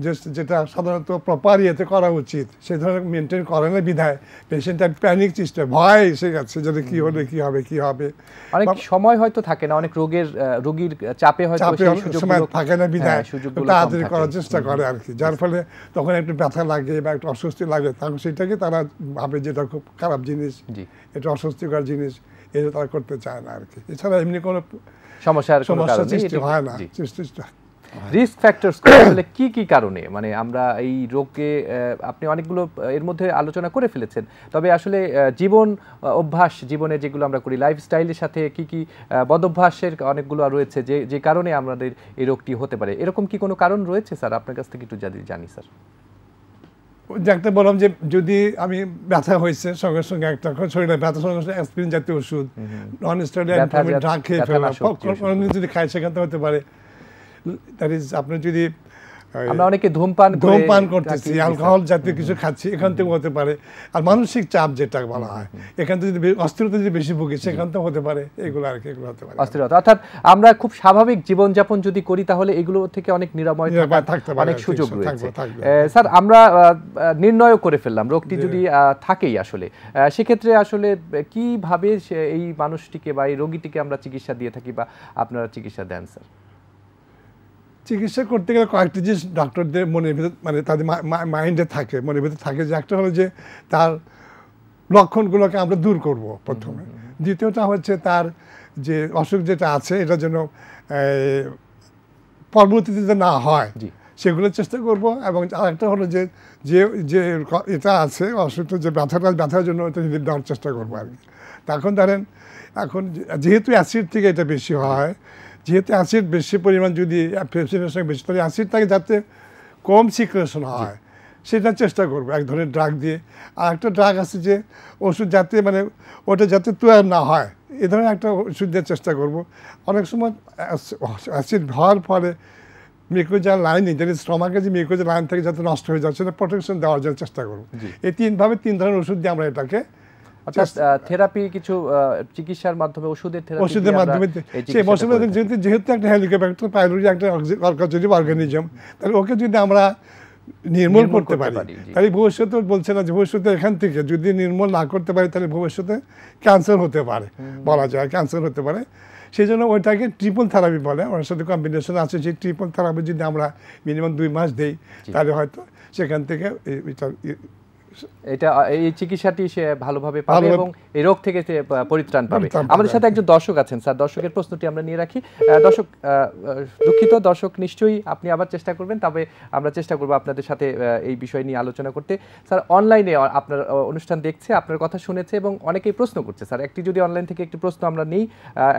Speaker 2: যে যেটা সাধারণত প্রপার ইয়েতে করা উচিত সে ধরনের মেনটেন করে না বিধায় পেশেন্টটা প্যানিক চেষ্টা ভয় এসে গেছে যদি কি হলে কি হবে কি হবে অনেক সময় হয়তো থাকে না অনেক রোগের রোগীর চাপে হয়তো সময় থাকে না বিধায় হ্যাঁ, তাড়াতাড়ি করার চেষ্টা করে আর কি যার ফলে তখন একটু ব্যথা লাগে বা একটু অস্বস্তি লাগে তখন সেটাকে তারা ভাবে যেটা খুব খারাপ জিনিস এটা অস্বস্তিকর জিনিস এটা তারা করতে চায় না আর কি এছাড়া এমনি কোনো সমস্যার সমস্যা সৃষ্টি হয় না সৃষ্টি
Speaker 1: রিস্ক ফ্যাক্টরস আসলে কি কি কারণে মানে আমরা এই রোগকে আপনি অনেকগুলো এর মধ্যে আলোচনা করে ফেলেছেন তবে আসলে জীবন অভ্যাস জীবনে যেগুলো আমরা করি লাইফস্টাইলের সাথে কি কি বদভ্যাসের অনেকগুলো রয়েছে যে যে কারণে আমাদের এই রোগটি হতে পারে এরকম কি কোনো কারণ রয়েছে স্যার আপনার কাছ থেকে একটু জানি স্যার
Speaker 2: ডাক্তার বললাম যে যদি আমি ব্যথা হয়েছে সঙ্গে সঙ্গে একটা শরীরে ব্যথা সঙ্গে সঙ্গে অ্যাসপিরিন জাতীয় ওষুধ নন স্টেরয়েড ড্রাগ খেয়ে ফেলা যদি খাই সেখান হতে পারে দ্যাট ইজ আপনার যদি আমরা অনেকে ধূমপান ধূমপান করতেছি অ্যালকোহল জাতীয় কিছু খাচ্ছি এখান থেকে হতে পারে আর মানসিক চাপ যেটা বলা হয় এখান থেকে যদি অস্থিরতা যদি বেশি ভুগি সেখান থেকে হতে পারে এগুলো আর কি এগুলো হতে পারে অস্থিরতা অর্থাৎ আমরা খুব
Speaker 1: স্বাভাবিক জীবনযাপন যদি করি তাহলে এগুলো থেকে অনেক নিরাময় থাকতে পারে অনেক সুযোগ রয়েছে স্যার আমরা নির্ণয় করে ফেললাম রোগটি যদি থাকেই আসলে সেক্ষেত্রে আসলে কিভাবে এই মানুষটিকে বা এই রোগীটিকে আমরা চিকিৎসা দিয়ে থাকি বা আপনারা চিকিৎসা দেন স্যার
Speaker 2: চিকিৎসা করতে গেলে কয়েকটি জিনিস ডক্টরদের মনের ভিতর মানে তাদের মাইন্ডে থাকে মনের ভিতরে থাকে যে একটা হলো যে তার লক্ষণগুলোকে আমরা দূর করব প্রথমে দ্বিতীয়টা হচ্ছে তার যে অসুখ যেটা আছে এটা যেন পরবর্তীতে না হয় সেগুলো চেষ্টা করব এবং আরেকটা হলো যে যে যে এটা আছে অসুস্থ যে ব্যথাটা ব্যথার জন্য এটা যদি দেওয়ার চেষ্টা করবো আর কি এখন ধরেন এখন যেহেতু অ্যাসিড থেকে এটা বেশি হয় যেহেতু অ্যাসিড বেশি পরিমাণ যদি পেপসিনের সঙ্গে বেশি তাহলে অ্যাসিডটাকে যাতে কম সিক্রেশন হয় সেটা চেষ্টা করবো এক ধরনের ড্রাগ দিয়ে আর একটা ড্রাগ আছে যে ওষুধ যাতে মানে ওটা যাতে তৈরি না হয় এ ধরনের একটা ওষুধ দেওয়ার চেষ্টা করব অনেক সময় অ্যাসিড হওয়ার ফলে মেকোজার লাইন যেন স্টমাকে যে মেকোজার লাইন থেকে যাতে নষ্ট হয়ে যাচ্ছে সেটা প্রোটেকশন দেওয়ার জন্য চেষ্টা করব এই তিনভাবে তিন ধরনের ওষুধ দিয়ে আমরা এটাকে
Speaker 1: থেরাপি কিছু চিকিৎসার মাধ্যমে ওষুধের থেরাপি ওষুধের মাধ্যমে সেই
Speaker 2: যেহেতু একটা হেলিকপ্টার একটা অর্গানিজম তাহলে ওকে যদি আমরা নির্মূল করতে পারি তাহলে ভবিষ্যতে বলছে না যে ভবিষ্যতে এখান থেকে যদি নির্মূল না করতে পারি তাহলে ভবিষ্যতে ক্যান্সার হতে পারে বলা যায় ক্যান্সার হতে পারে সেই জন্য ওইটাকে ট্রিপল থেরাপি বলে ওর সাথে কম্বিনেশন আছে সেই ট্রিপল থেরাপি যদি আমরা মিনিমাম দুই মাস দিই তাহলে হয়তো সেখান থেকে
Speaker 1: এটা এই চিকিৎসাটি সে ভালোভাবে পাবে এবং এই রোগ থেকে পরিত্রাণ পাবে আমাদের সাথে একজন দর্শক আছেন স্যার দর্শকের প্রশ্নটি আমরা নিয়ে রাখি দর্শক দুঃখিত দর্শক নিশ্চয়ই আপনি আবার চেষ্টা করবেন তবে আমরা চেষ্টা করব আপনাদের সাথে এই বিষয় নিয়ে আলোচনা করতে স্যার অনলাইনে আপনার অনুষ্ঠান দেখছে আপনার কথা শুনেছে এবং অনেকেই প্রশ্ন করছে স্যার একটি যদি অনলাইন থেকে একটি প্রশ্ন আমরা নিই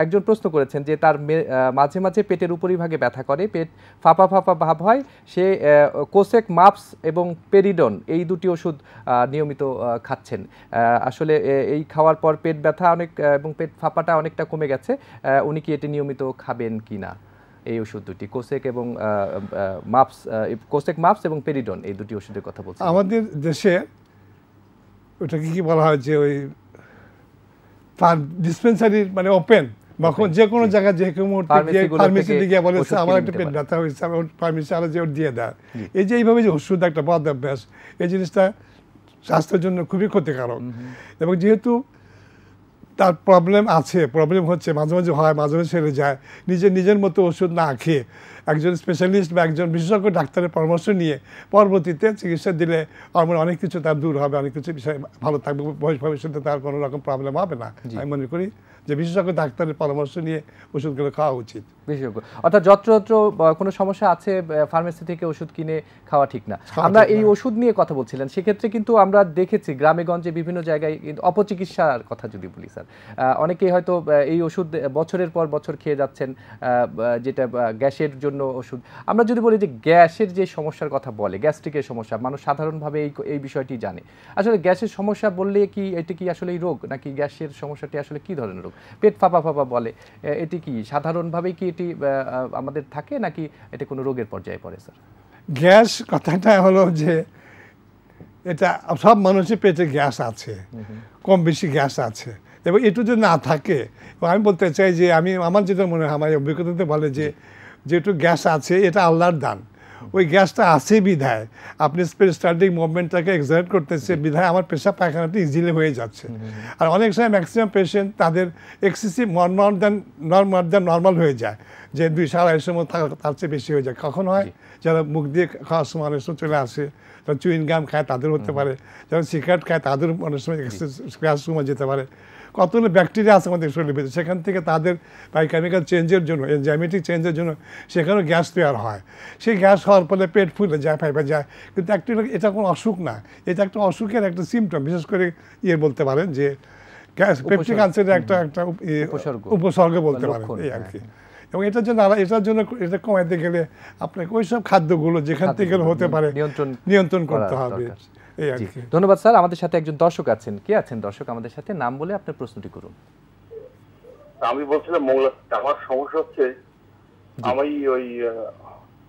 Speaker 1: একজন প্রশ্ন করেছেন যে তার মাঝে মাঝে পেটের উপরিভাগে ব্যথা করে পেট ফাঁপা ফাঁপা ভাব হয় সে কোসেক মাপস এবং পেরিডন এই দুটি ওষুধ নিয়মিত খাচ্ছেন আসলে এই খাওয়ার পর পেট ব্যথা অনেক এবং পেট ফাঁপাটা অনেকটা কমে গেছে উনি কি এটি নিয়মিত খাবেন কি না এই ওষুধ দুটি কোসেক এবং মাপস কোসেক মাপস এবং পেরিডন এই দুটি ওষুধের কথা বলছি
Speaker 2: আমাদের দেশে ওটাকে কি বলা হয় যে ওই তার ডিসপেন্সারি মানে ওপেন বা যে কোনো জায়গায় যে কোনো মুহূর্তে ফার্মেসিতে গিয়ে বলে আমার একটা পেট ব্যথা হয়েছে আমার ফার্মেসি আরো যে দিয়ে দেয় এই যে এইভাবে যে ওষুধ একটা বদ অভ্যাস এই জিনিসটা স্বাস্থ্যের জন্য খুবই ক্ষতিকারক এবং যেহেতু তার প্রবলেম আছে প্রবলেম হচ্ছে মাঝে মাঝে হয় মাঝে মাঝে সেরে যায় নিজের নিজের মতো ওষুধ না খেয়ে একজন স্পেশালিস্ট বা একজন বিশেষজ্ঞ ডাক্তারের পরামর্শ নিয়ে পরবর্তীতে চিকিৎসা দিলে আমার অনেক কিছু তার দূর হবে অনেক কিছু বিষয় ভালো থাকবে ভবিষ্যতে তার কোনো রকম প্রবলেম হবে না আমি মনে করি যে বিশেষজ্ঞ ডাক্তারের পরামর্শ নিয়ে ওষুধগুলো খাওয়া উচিত বিশেষজ্ঞ
Speaker 1: অর্থাৎ যত্রতত্র কোনো সমস্যা আছে ফার্মেসি থেকে ওষুধ কিনে খাওয়া ঠিক না আমরা এই ওষুধ নিয়ে কথা বলছিলেন সেক্ষেত্রে কিন্তু আমরা দেখেছি গ্রামে গঞ্জে বিভিন্ন জায়গায় কিন্তু অপচিকিৎসার কথা যদি বলি স্যার অনেকেই হয়তো এই ওষুধ বছরের পর বছর খেয়ে যাচ্ছেন যেটা গ্যাসের জন্য বিভিন্ন ওষুধ আমরা যদি বলি যে গ্যাসের যে সমস্যার কথা বলে গ্যাস্ট্রিকের সমস্যা মানুষ সাধারণভাবে এই এই বিষয়টি জানে আসলে গ্যাসের সমস্যা বললে কি এটি কি আসলে রোগ নাকি গ্যাসের সমস্যাটি আসলে কি ধরনের রোগ পেট ফাঁপা ফাঁপা বলে এটি কি সাধারণভাবেই কি এটি আমাদের থাকে নাকি এটি কোনো রোগের পর্যায়ে পড়ে স্যার
Speaker 2: গ্যাস কথাটা হলো যে এটা সব মানুষের পেটে গ্যাস আছে কম বেশি গ্যাস আছে এবং এটু যদি না থাকে আমি বলতে চাই যে আমি আমার যেটা মনে হয় আমার অভিজ্ঞতাতে বলে যে যেটু গ্যাস আছে এটা আল্লাহর দান ওই গ্যাসটা আছে বিধায় আপনি স্পেস স্টার্টিং মুভমেন্টটাকে এক্সাইট করতেছে বিধায় আমার পেশা পায়খানাটা ইজিলি হয়ে যাচ্ছে আর অনেক সময় ম্যাক্সিমাম পেশেন্ট তাদের excessive normal then normal then normal হয়ে যায় যে দুই সাড়ে আড়াইশোর থাকা তার চেয়ে বেশি হয়ে যায় কখন হয় যারা মুখ দিয়ে খাওয়ার সময় অনেক সময় চলে আসে যারা চুইন গাম খায় তাদের হতে পারে যারা সিগারেট খায় তাদের অনেক সময় গ্যাস রুমে যেতে পারে কতগুলো ব্যাকটেরিয়া আছে আমাদের শরীরের ভিতরে সেখান থেকে তাদের বায়োকেমিক্যাল চেঞ্জের জন্য এনজাইমেটিক চেঞ্জের জন্য সেখানেও গ্যাস তৈরি হয় সেই গ্যাস হওয়ার ফলে পেট ফুলে যায় ফাইবার যায় কিন্তু একটি এটা কোনো অসুখ না এটা একটা অসুখের একটা সিমটম বিশেষ করে ইয়ে বলতে পারেন যে গ্যাস পেপটিক ক্যান্সারের একটা একটা ইয়ে, উপসর্গ বলতে পারেন এই আর হ্যাঁ। কি এবং এটার জন্য আলাদা এটার জন্য এটা কমাইতে গেলে আপনাকে ওইসব খাদ্যগুলো যেখান থেকে হতে পারে নিয়ন্ত্রণ নিয়ন্ত্রণ করতে হবে
Speaker 1: ধন্যবাদ স্যার আমাদের সাথে একজন দর্শক আছেন কে আছেন দর্শক আমাদের সাথে নাম বলে আপনার প্রশ্নটি করুন
Speaker 2: আমি বলছিলাম মোংলা আমার সমস্যা হচ্ছে আমি ওই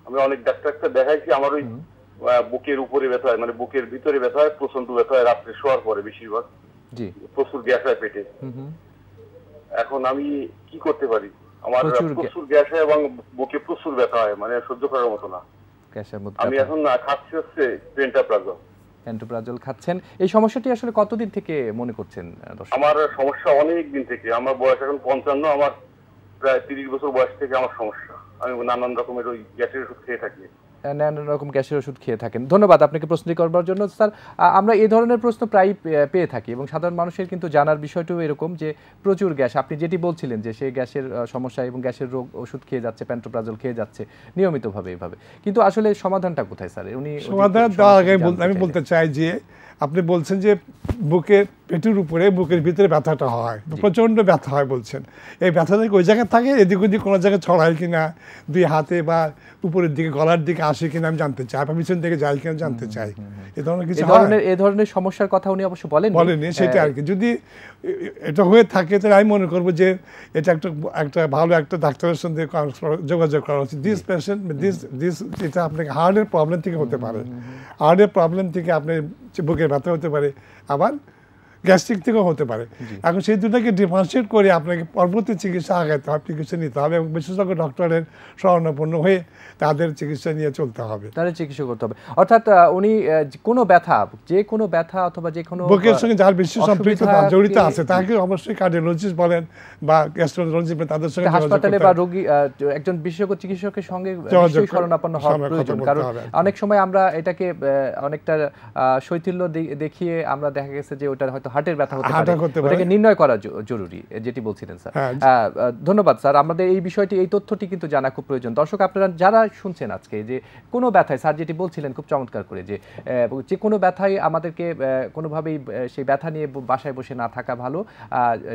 Speaker 2: আমি অনেক ডাক্তারকে দেখাইছি আমার ওই বুকের উপরে ব্যথা হয় মানে বুকের ভিতরে ব্যথা হয় প্রচন্ড ব্যথা হয় রাত্রে শোয়ার পরে বেশিরভাগ প্রচুর গ্যাস হয় পেটে এখন আমি কি করতে পারি আমার প্রচুর গ্যাস হয় এবং বুকে প্রচুর ব্যথা হয় মানে সহ্য করার মতো না আমি এখন খাচ্ছি হচ্ছে পেন্টা প্লাজম
Speaker 1: অ্যান্টোপ্রাজল খাচ্ছেন এই সমস্যাটি আসলে কতদিন থেকে মনে করছেন আমার
Speaker 2: সমস্যা অনেক দিন থেকে আমার বয়স এখন পঞ্চান্ন আমার প্রায় তিরিশ বছর বয়স থেকে আমার সমস্যা আমি নানান রকমের ওই গ্যাসের ওষুধ খেয়ে থাকি
Speaker 1: নানান রকম গ্যাসের ওষুধ খেয়ে থাকেন ধন্যবাদ আপনাকে প্রশ্নটি করবার জন্য স্যার আমরা এই ধরনের প্রশ্ন প্রায় পেয়ে থাকি এবং সাধারণ মানুষের কিন্তু জানার বিষয়টিও এরকম যে প্রচুর গ্যাস আপনি যেটি বলছিলেন যে সে গ্যাসের সমস্যা এবং গ্যাসের রোগ ওষুধ খেয়ে যাচ্ছে প্যান্ট্রোপ্রাজল খেয়ে যাচ্ছে নিয়মিতভাবে এভাবে কিন্তু আসলে সমাধানটা কোথায় স্যার উনি সমাধান
Speaker 2: আমি বলতে চাই যে আপনি বলছেন যে বুকে পেটের উপরে বুকের ভিতরে ব্যথাটা হয় প্রচণ্ড ব্যথা হয় বলছেন এই ব্যথাটা ওই জায়গায় থাকে এদিক ওদিক কোনো জায়গায় ছড়ায় কি না দুই হাতে বা উপরের দিকে গলার দিকে আসে কিনা আমি জানতে চাই বা পিছন দিকে যায় কিনা জানতে চাই এ ধরনের কিছু এ ধরনের সমস্যার কথা উনি অবশ্য বলেন বলেনি হ্যাঁ। সেটা আর কি যদি এটা হয়ে থাকে তাহলে আমি মনে করবো যে এটা একটা একটা ভালো একটা ডাক্তারের সঙ্গে যোগাযোগ করা উচিত দিস পেশেন্ট দিস দিস এটা আপনাকে হার্টের প্রবলেম থেকে হতে পারে হার্টের প্রবলেম থেকে আপনি বুকের ব্যথা হতে পারে আবার গ্যাস্ট্রিক থেকেও হতে পারে এখন সেই দুটাকে ডিফারেন্সিয়েট করে আপনাকে পরবর্তী চিকিৎসা আগাতে হবে চিকিৎসা নিতে হবে এবং বিশেষজ্ঞ ডক্টরের স্বর্ণপূর্ণ হয়ে তাদের চিকিৎসা নিয়ে চলতে হবে তাদের চিকিৎসা করতে হবে অর্থাৎ উনি
Speaker 1: কোনো ব্যথা যে কোনো ব্যথা অথবা যে কোনো বুকের সঙ্গে যার বেশি সম্পৃক্ততা জড়িত আছে তাকে
Speaker 2: অবশ্যই কার্ডিওলজিস্ট বলেন বা গ্যাস্ট্রোলজিস্ট তাদের সঙ্গে হাসপাতালে বা
Speaker 1: রোগী একজন বিশেষজ্ঞ চিকিৎসকের সঙ্গে শরণাপন্ন হওয়া প্রয়োজন কারণ অনেক সময় আমরা এটাকে অনেকটা শৈথিল্য দেখিয়ে আমরা দেখা গেছে যে ওটা হয়তো হার্টের ব্যথা হতে পারে ওটাকে নির্ণয় করা জরুরি যেটি বলছিলেন স্যার হ্যাঁ। ধন্যবাদ স্যার আমাদের এই বিষয়টি এই তথ্যটি কিন্তু জানা খুব প্রয়োজন দর্শক আপনারা যারা শুনছেন আজকে যে কোনো ব্যথায় স্যার যেটি বলছিলেন খুব চমৎকার করে যে যে কোনো ব্যথায় আমাদেরকে কোনোভাবেই সেই ব্যথা নিয়ে বাসায় বসে না থাকা ভালো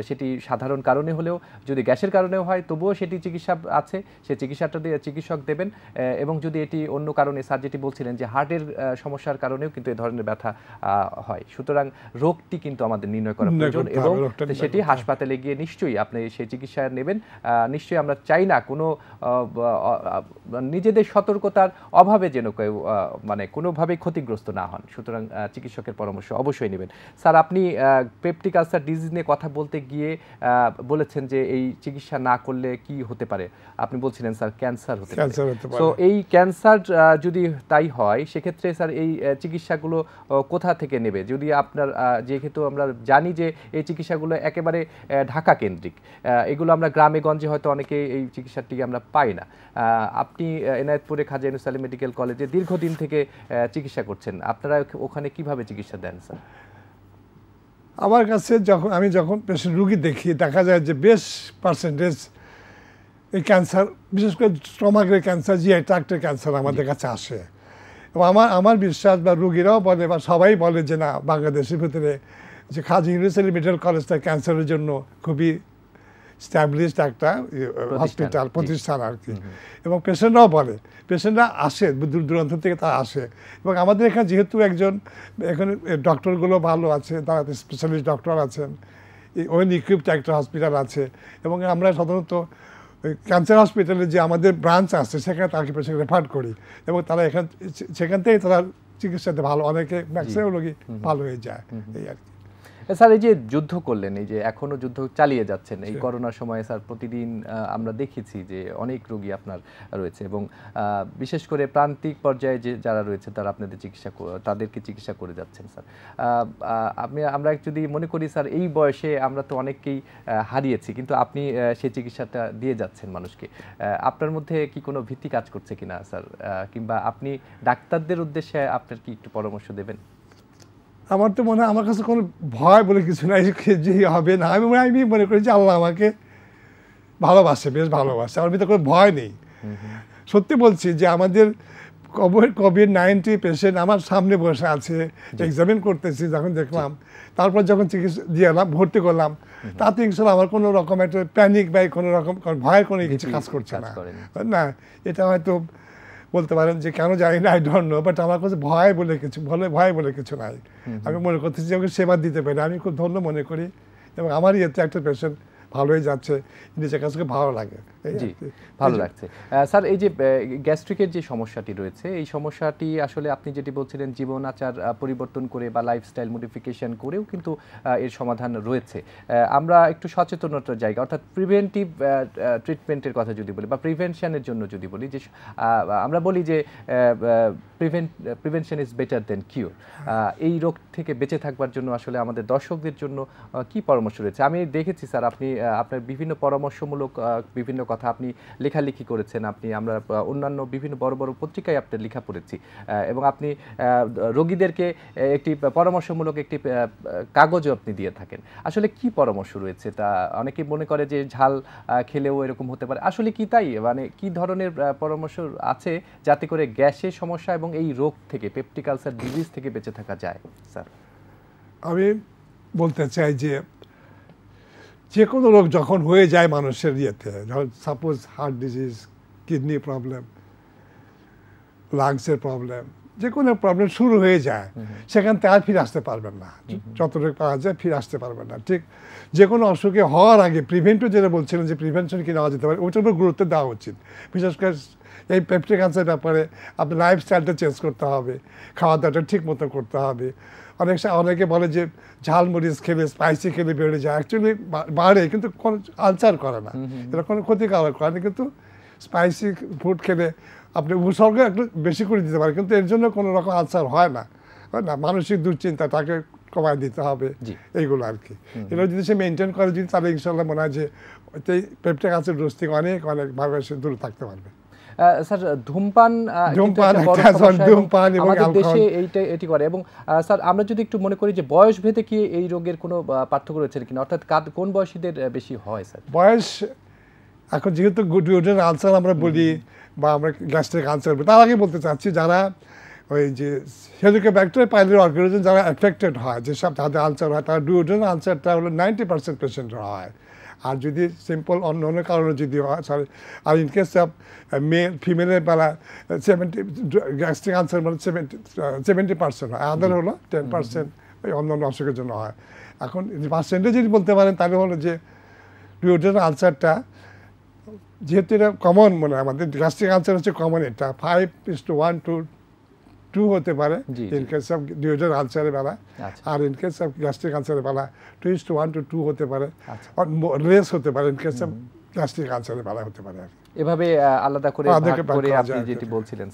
Speaker 1: সেটি সাধারণ কারণে হলেও যদি গ্যাসের কারণেও হয় তবুও সেটি চিকিৎসা আছে সে চিকিৎসাটা দিয়ে চিকিৎসক দেবেন এবং যদি এটি অন্য কারণে স্যার যেটি বলছিলেন যে হার্টের সমস্যার কারণেও কিন্তু এ ধরনের ব্যথা হয় সুতরাং রোগটি কিন্তু আমাদের নির্ণয় করা প্রয়োজন এবং সেটি হাসপাতালে গিয়ে নিশ্চয়ই আপনি সেই চিকিৎসা নেবেন নিশ্চয়ই আমরা চাই না কোনো নিজেদের সতর্কতার অভাবে যেন কেউ মানে কোনোভাবেই ক্ষতিগ্রস্ত না হন সুতরাং চিকিৎসকের পরামর্শ অবশ্যই নেবেন স্যার আপনি পেপটিকালসার ডিজিজ নিয়ে কথা বলতে গিয়ে বলেছেন যে এই চিকিৎসা না করলে কি হতে পারে আপনি বলছিলেন স্যার ক্যান্সার হতে পারে তো এই ক্যান্সার যদি তাই হয় সেক্ষেত্রে স্যার এই চিকিৎসাগুলো কোথা থেকে নেবে যদি আপনার যেহেতু আমরা জানি যে এই চিকিৎসাগুলো একেবারে ঢাকা কেন্দ্রিক এগুলো আমরা গ্রামে গঞ্জে হয়তো অনেকে এই চিকিৎসাটি আমরা পাই না আপনি এনায়তপুরে খাজা ইনুসালি মেডিকেল কলেজে দীর্ঘদিন থেকে চিকিৎসা করছেন আপনারা ওখানে কিভাবে চিকিৎসা দেন স্যার
Speaker 2: আমার কাছে যখন আমি যখন পেশেন্ট রুগী দেখি দেখা যায় যে বেশ পার্সেন্টেজ এই ক্যান্সার বিশেষ করে স্টমাকের ক্যান্সার জিআই ট্রাক্টের ক্যান্সার আমাদের কাছে আসে এবং আমার আমার বিশ্বাস বা রুগীরাও বলে বা সবাই বলে যে না বাংলাদেশের ভিতরে যে খাজি ইউনিভার্সিটি মেডিকেল কলেজটা ক্যান্সারের জন্য খুবই স্ট্যাবলিশড একটা হসপিটাল প্রতিষ্ঠান আর কি এবং পেশেন্টরাও বলে পেশেন্টরা আসে দূর দূরান্ত থেকে তারা আসে এবং আমাদের এখানে যেহেতু একজন এখানে ডক্টরগুলো ভালো আছে তারা স্পেশালিস্ট ডক্টর আছেন ওয়েল ইকুইপড একটা হসপিটাল আছে এবং আমরা সাধারণত ক্যান্সার হসপিটালে যে আমাদের ব্রাঞ্চ আছে সেখানে তাকে পেশেন্ট রেফার করি এবং তারা এখান সেখান থেকে তারা চিকিৎসাতে ভালো অনেকে ম্যাক্সিমাম রোগী ভালো হয়ে যায় এই আর কি
Speaker 1: স্যার এই যে যুদ্ধ করলেন এই যে এখনো যুদ্ধ চালিয়ে যাচ্ছেন এই করোনার সময়ে স্যার প্রতিদিন আমরা দেখেছি যে অনেক রোগী আপনার রয়েছে এবং বিশেষ করে প্রান্তিক পর্যায়ে যে যারা রয়েছে তারা আপনাদের চিকিৎসা তাদেরকে চিকিৎসা করে যাচ্ছেন স্যার আপনি আমরা যদি মনে করি স্যার এই বয়সে আমরা তো অনেককেই হারিয়েছি কিন্তু আপনি সেই চিকিৎসাটা দিয়ে যাচ্ছেন মানুষকে আপনার মধ্যে কি কোনো ভিত্তি কাজ করছে কিনা স্যার কিংবা আপনি ডাক্তারদের উদ্দেশ্যে আপনার কি একটু পরামর্শ
Speaker 2: দেবেন আমার তো মনে হয় আমার কাছে কোনো ভয় বলে কিছু নাই যে হবে না আমি মনে আমি মনে করি যে আল্লাহ আমাকে ভালোবাসে বেশ ভালোবাসে আমার ভিতরে কোনো ভয় নেই সত্যি বলছি যে আমাদের কোভিড কোভিড নাইন্টি পেশেন্ট আমার সামনে বসে আছে এক্সামিন করতেছি যখন দেখলাম তারপর যখন চিকিৎসা দিয়ে এলাম ভর্তি করলাম তাতে ইনশাল্লাহ আমার কোনো রকম একটা প্যানিক বা কোনো রকম ভয়ের কোনো কিছু কাজ করছে না না এটা হয়তো বলতে পারেন যে কেন জানি না আই ডোন্ট নো বাট আমার কাছে ভয় বলে কিছু বলে ভয় বলে কিছু নাই আমি মনে করতেছি যে আমাকে সেবা দিতে পারি আমি খুব ধন্য মনে করি এবং আমারই এতে একটা পেশেন্ট ভালোই যাচ্ছে নিজের কাছে ভালো লাগে জি ভালো লাগছে
Speaker 1: স্যার এই যে গ্যাস্ট্রিকের যে সমস্যাটি রয়েছে এই সমস্যাটি আসলে আপনি যেটি বলছিলেন জীবন আচার পরিবর্তন করে বা লাইফস্টাইল মডিফিকেশন করেও কিন্তু এর সমাধান রয়েছে আমরা একটু সচেতনতার জায়গা অর্থাৎ প্রিভেন্টিভ ট্রিটমেন্টের কথা যদি বলি বা প্রিভেনশনের জন্য যদি বলি যে আমরা বলি যে prevent prevention is better than cure এই রোগ থেকে বেঁচে থাকবার জন্য আসলে আমাদের দর্শকদের জন্য কি পরামর্শ রয়েছে আমি দেখেছি স্যার আপনি আপনার বিভিন্ন পরামর্শমূলক বিভিন্ন কথা আপনি লেখালেখি করেছেন আপনি আমরা অন্যান্য বিভিন্ন বড় বড় পত্রিকায় আপনার লেখা পড়েছি এবং আপনি রোগীদেরকে একটি পরামর্শমূলক একটি কাগজও আপনি দিয়ে থাকেন আসলে কি পরামর্শ রয়েছে তা অনেকে মনে করে যে ঝাল খেলেও এরকম হতে পারে আসলে কি তাই মানে কি ধরনের পরামর্শ আছে যাতে করে গ্যাসের সমস্যা এবং এবং এই রোগ থেকে পেপটিকালসার ডিজিজ থেকে বেঁচে থাকা যায় স্যার
Speaker 2: আমি বলতে চাই যে যে কোনো রোগ যখন হয়ে যায় মানুষের ইয়েতে যখন suppose heart disease kidney problem লাংসের প্রবলেম যে কোনো প্রবলেম শুরু হয়ে যায় সেখান থেকে আর ফিরে আসতে পারবেন না যতটুকু পাওয়া যায় ফিরে আসতে পারবেন না ঠিক যে কোনো অসুখে হওয়ার আগে প্রিভেন্টও যেটা বলছিলেন যে প্রিভেনশন কি নেওয়া যেতে পারে ওইটার উপর গুরুত্ব দেওয়া উচিত বিশেষ করে এই পেপটিকাসের ব্যাপারে আপনার লাইফস্টাইলটা চেঞ্জ করতে হবে খাওয়া দাওয়াটা ঠিক মতো করতে হবে অনেক অনেকে বলে যে ঝালমরিচ খেলে স্পাইসি খেলে বেড়ে যায় অ্যাকচুয়ালি বাড়ে কিন্তু কোনো আলসার করে না এটা কোনো ক্ষতিকারক করে না কিন্তু স্পাইসি ফুড খেলে আপনি উপসর্গ একটু বেশি করে দিতে পারেন কিন্তু এর জন্য কোনো রকম আনসার হয় না না মানসিক দুশ্চিন্তা তাকে কমায় দিতে হবে এইগুলো আর কি এগুলো যদি সে মেনটেন করে যদি তাহলে ইনশাল্লাহ মনে হয় যে পেপটিক কাছে ডোজ থেকে অনেক অনেকভাবে সে দূরে থাকতে পারবে
Speaker 1: স্যার ধূমপান ধূমপান ধূমপান এবং দেশে এইটা এটি করে এবং স্যার আমরা যদি একটু মনে করি যে বয়স ভেদে কি এই রোগের কোনো পার্থক্য রয়েছে কিনা অর্থাৎ
Speaker 2: কোন বয়সীদের বেশি হয় স্যার বয়স এখন যেহেতু আনসার আমরা বলি বা আমরা গ্যাস্ট্রিক আনসার তার আগে বলতে চাচ্ছি যারা ওই যে হেলিকোব্যাক্টার পাইলের অর্গানিজম যারা অ্যাফেক্টেড হয় যেসব তাদের আনসার হয় তারা ডুডের আনসারটা হলো নাইনটি পার্সেন্ট পেশেন্টের হয় আর যদি সিম্পল অন্য অন্য কারণে যদি হয় সরি আর ইন কেস অফ মেল ফিমেলের বেলা সেভেন্টি গ্যাস্ট্রিক আনসার মানে সেভেন্টি সেভেন্টি পার্সেন্ট হয় আদার হলো টেন পার্সেন্ট ওই অন্য অন্য অসুখের জন্য হয় এখন পার্সেন্টে যদি বলতে পারেন তাহলে হলো যে পিউটের আনসারটা যেহেতু এটা কমন মানে আমাদের গ্যাস্ট্রিক আনসার হচ্ছে কমন এটা five is to one two two হতে পারে ইন কেস অফ ডিউটার আলসারে বেলা আচ্ছা। আর ইন কেস অফ গ্যাস্ট্রিক আলসারে বেলা two is to one two two হতে পারে রেস আচ্ছা। হতে পারে ইন কেস অফ গ্যাস্ট্রিক আলসারে বেলা হতে পারে এভাবে আলাদা
Speaker 1: করে করে আপনি যেটি বলছিলেন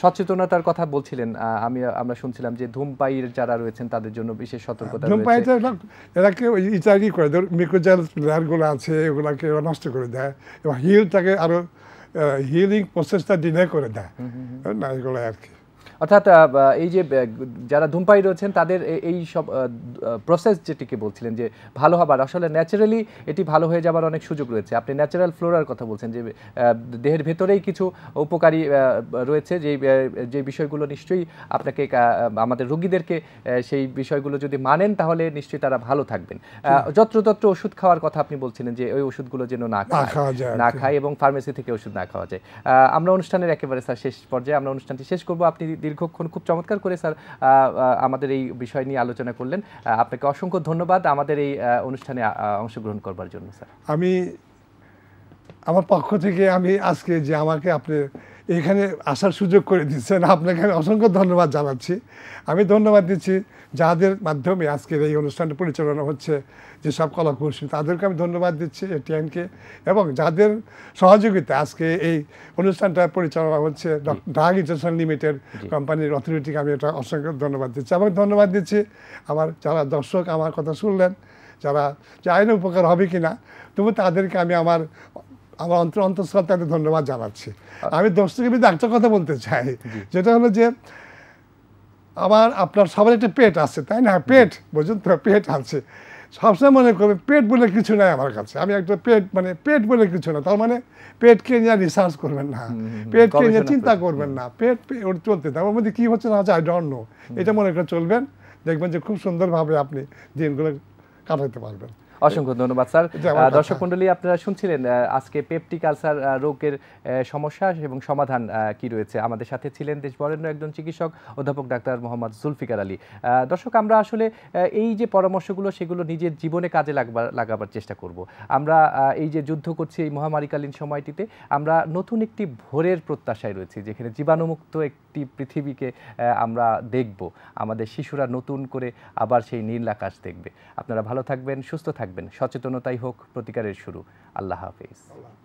Speaker 1: সচেতনতার কথা বলছিলেন আমি আমরা শুনছিলাম যে ধূমপাইয়ের যারা রয়েছেন তাদের জন্য বিশেষ সতর্কতা
Speaker 2: এরা এরাকে ইচারি করে ধর মিকোজাল প্লেয়ারগুলো আছে ওগুলাকে নষ্ট করে দেয় এবং হিলটাকে আরো হিলিং প্রসেসটা ডিলে করে দেয় না এগুলো আর কি
Speaker 1: অর্থাৎ এই যে যারা ধূমপাই রয়েছেন তাদের এই সব প্রসেস যেটিকে বলছিলেন যে ভালো হবার আসলে ন্যাচারালি এটি ভালো হয়ে যাবার অনেক সুযোগ রয়েছে আপনি ন্যাচারাল ফ্লোরার কথা বলছেন যে দেহের ভেতরেই কিছু উপকারী রয়েছে যেই যে বিষয়গুলো নিশ্চয়ই আপনাকে আমাদের রোগীদেরকে সেই বিষয়গুলো যদি মানেন তাহলে নিশ্চয়ই তারা ভালো থাকবেন যত্রতত্র ওষুধ খাওয়ার কথা আপনি বলছিলেন যে ওই ওষুধগুলো যেন না খায় না খায় এবং ফার্মেসি থেকে ওষুধ না খাওয়া যায় আমরা অনুষ্ঠানের একেবারে স্যার শেষ পর্যায়ে আমরা অনুষ্ঠানটি শেষ করবো আপনি দীর্ঘক্ষণ খুব চমৎকার করে স্যার আমাদের এই বিষয় নিয়ে আলোচনা করলেন আপনাকে অসংখ্য ধন্যবাদ আমাদের এই অনুষ্ঠানে অংশগ্রহণ করবার জন্য স্যার
Speaker 2: আমি আমার পক্ষ থেকে আমি আজকে যে আমাকে আপনি এখানে আসার সুযোগ করে দিচ্ছেন আপনাকে অসংখ্য ধন্যবাদ জানাচ্ছি আমি ধন্যবাদ দিচ্ছি যাদের মাধ্যমে আজকের এই অনুষ্ঠানটা পরিচালনা হচ্ছে যেসব কলাকুশলী তাদেরকে আমি ধন্যবাদ দিচ্ছি এটিএনকে এবং যাদের সহযোগিতা আজকে এই অনুষ্ঠানটা পরিচালনা হচ্ছে ড্রাগ ইন্টারন্যাশনাল লিমিটেড কোম্পানির অথরিটিকে আমি এটা অসংখ্য ধন্যবাদ দিচ্ছি এবং ধন্যবাদ দিচ্ছি আমার যারা দর্শক আমার কথা শুনলেন যারা যে আইনে উপকার হবে কি না তবু তাদেরকে আমি আমার আমার অন্তর অন্তঃস্থল তাকে ধন্যবাদ জানাচ্ছি আমি দর্শকবিদ একটা কথা বলতে চাই যেটা হলো যে আমার আপনার সবার একটা পেট আছে তাই না পেট বুঝুন তো পেট আছে সবসময় মনে করবে পেট বলে কিছু নাই আমার কাছে আমি একটা পেট মানে পেট বলে কিছু না তার মানে পেটকে নিয়ে রিসার্চ করবেন না পেটকে নিয়ে চিন্তা করবেন না পেট ওর চলতে তার মধ্যে কী হচ্ছে না হচ্ছে আই ডন্ট নো এটা মনে করে চলবেন দেখবেন যে খুব সুন্দরভাবে আপনি দিনগুলো কাটাতে পারবেন অসংখ্য
Speaker 1: ধন্যবাদ স্যার দর্শক মন্ডলী আপনারা শুনছিলেন আজকে পেপটিক আলসার রোগের সমস্যা এবং সমাধান কি রয়েছে আমাদের সাথে ছিলেন দেশ বরেণ্য একজন চিকিৎসক অধ্যাপক ডাক্তার মোহাম্মদ জুলফিকার আলী দর্শক আমরা আসলে এই যে পরামর্শগুলো সেগুলো নিজের জীবনে কাজে লাগবার লাগাবার চেষ্টা করব আমরা এই যে যুদ্ধ করছি এই মহামারীকালীন সময়টিতে আমরা নতুন একটি ভোরের প্রত্যাশায় রয়েছি যেখানে জীবাণুমুক্ত একটি পৃথিবীকে আমরা দেখব আমাদের শিশুরা নতুন করে আবার সেই নীল আকাশ দেখবে আপনারা ভালো থাকবেন সুস্থ থাকবেন থাকবেন সচেতনতাই হোক প্রতিকারের শুরু আল্লাহ হাফিজ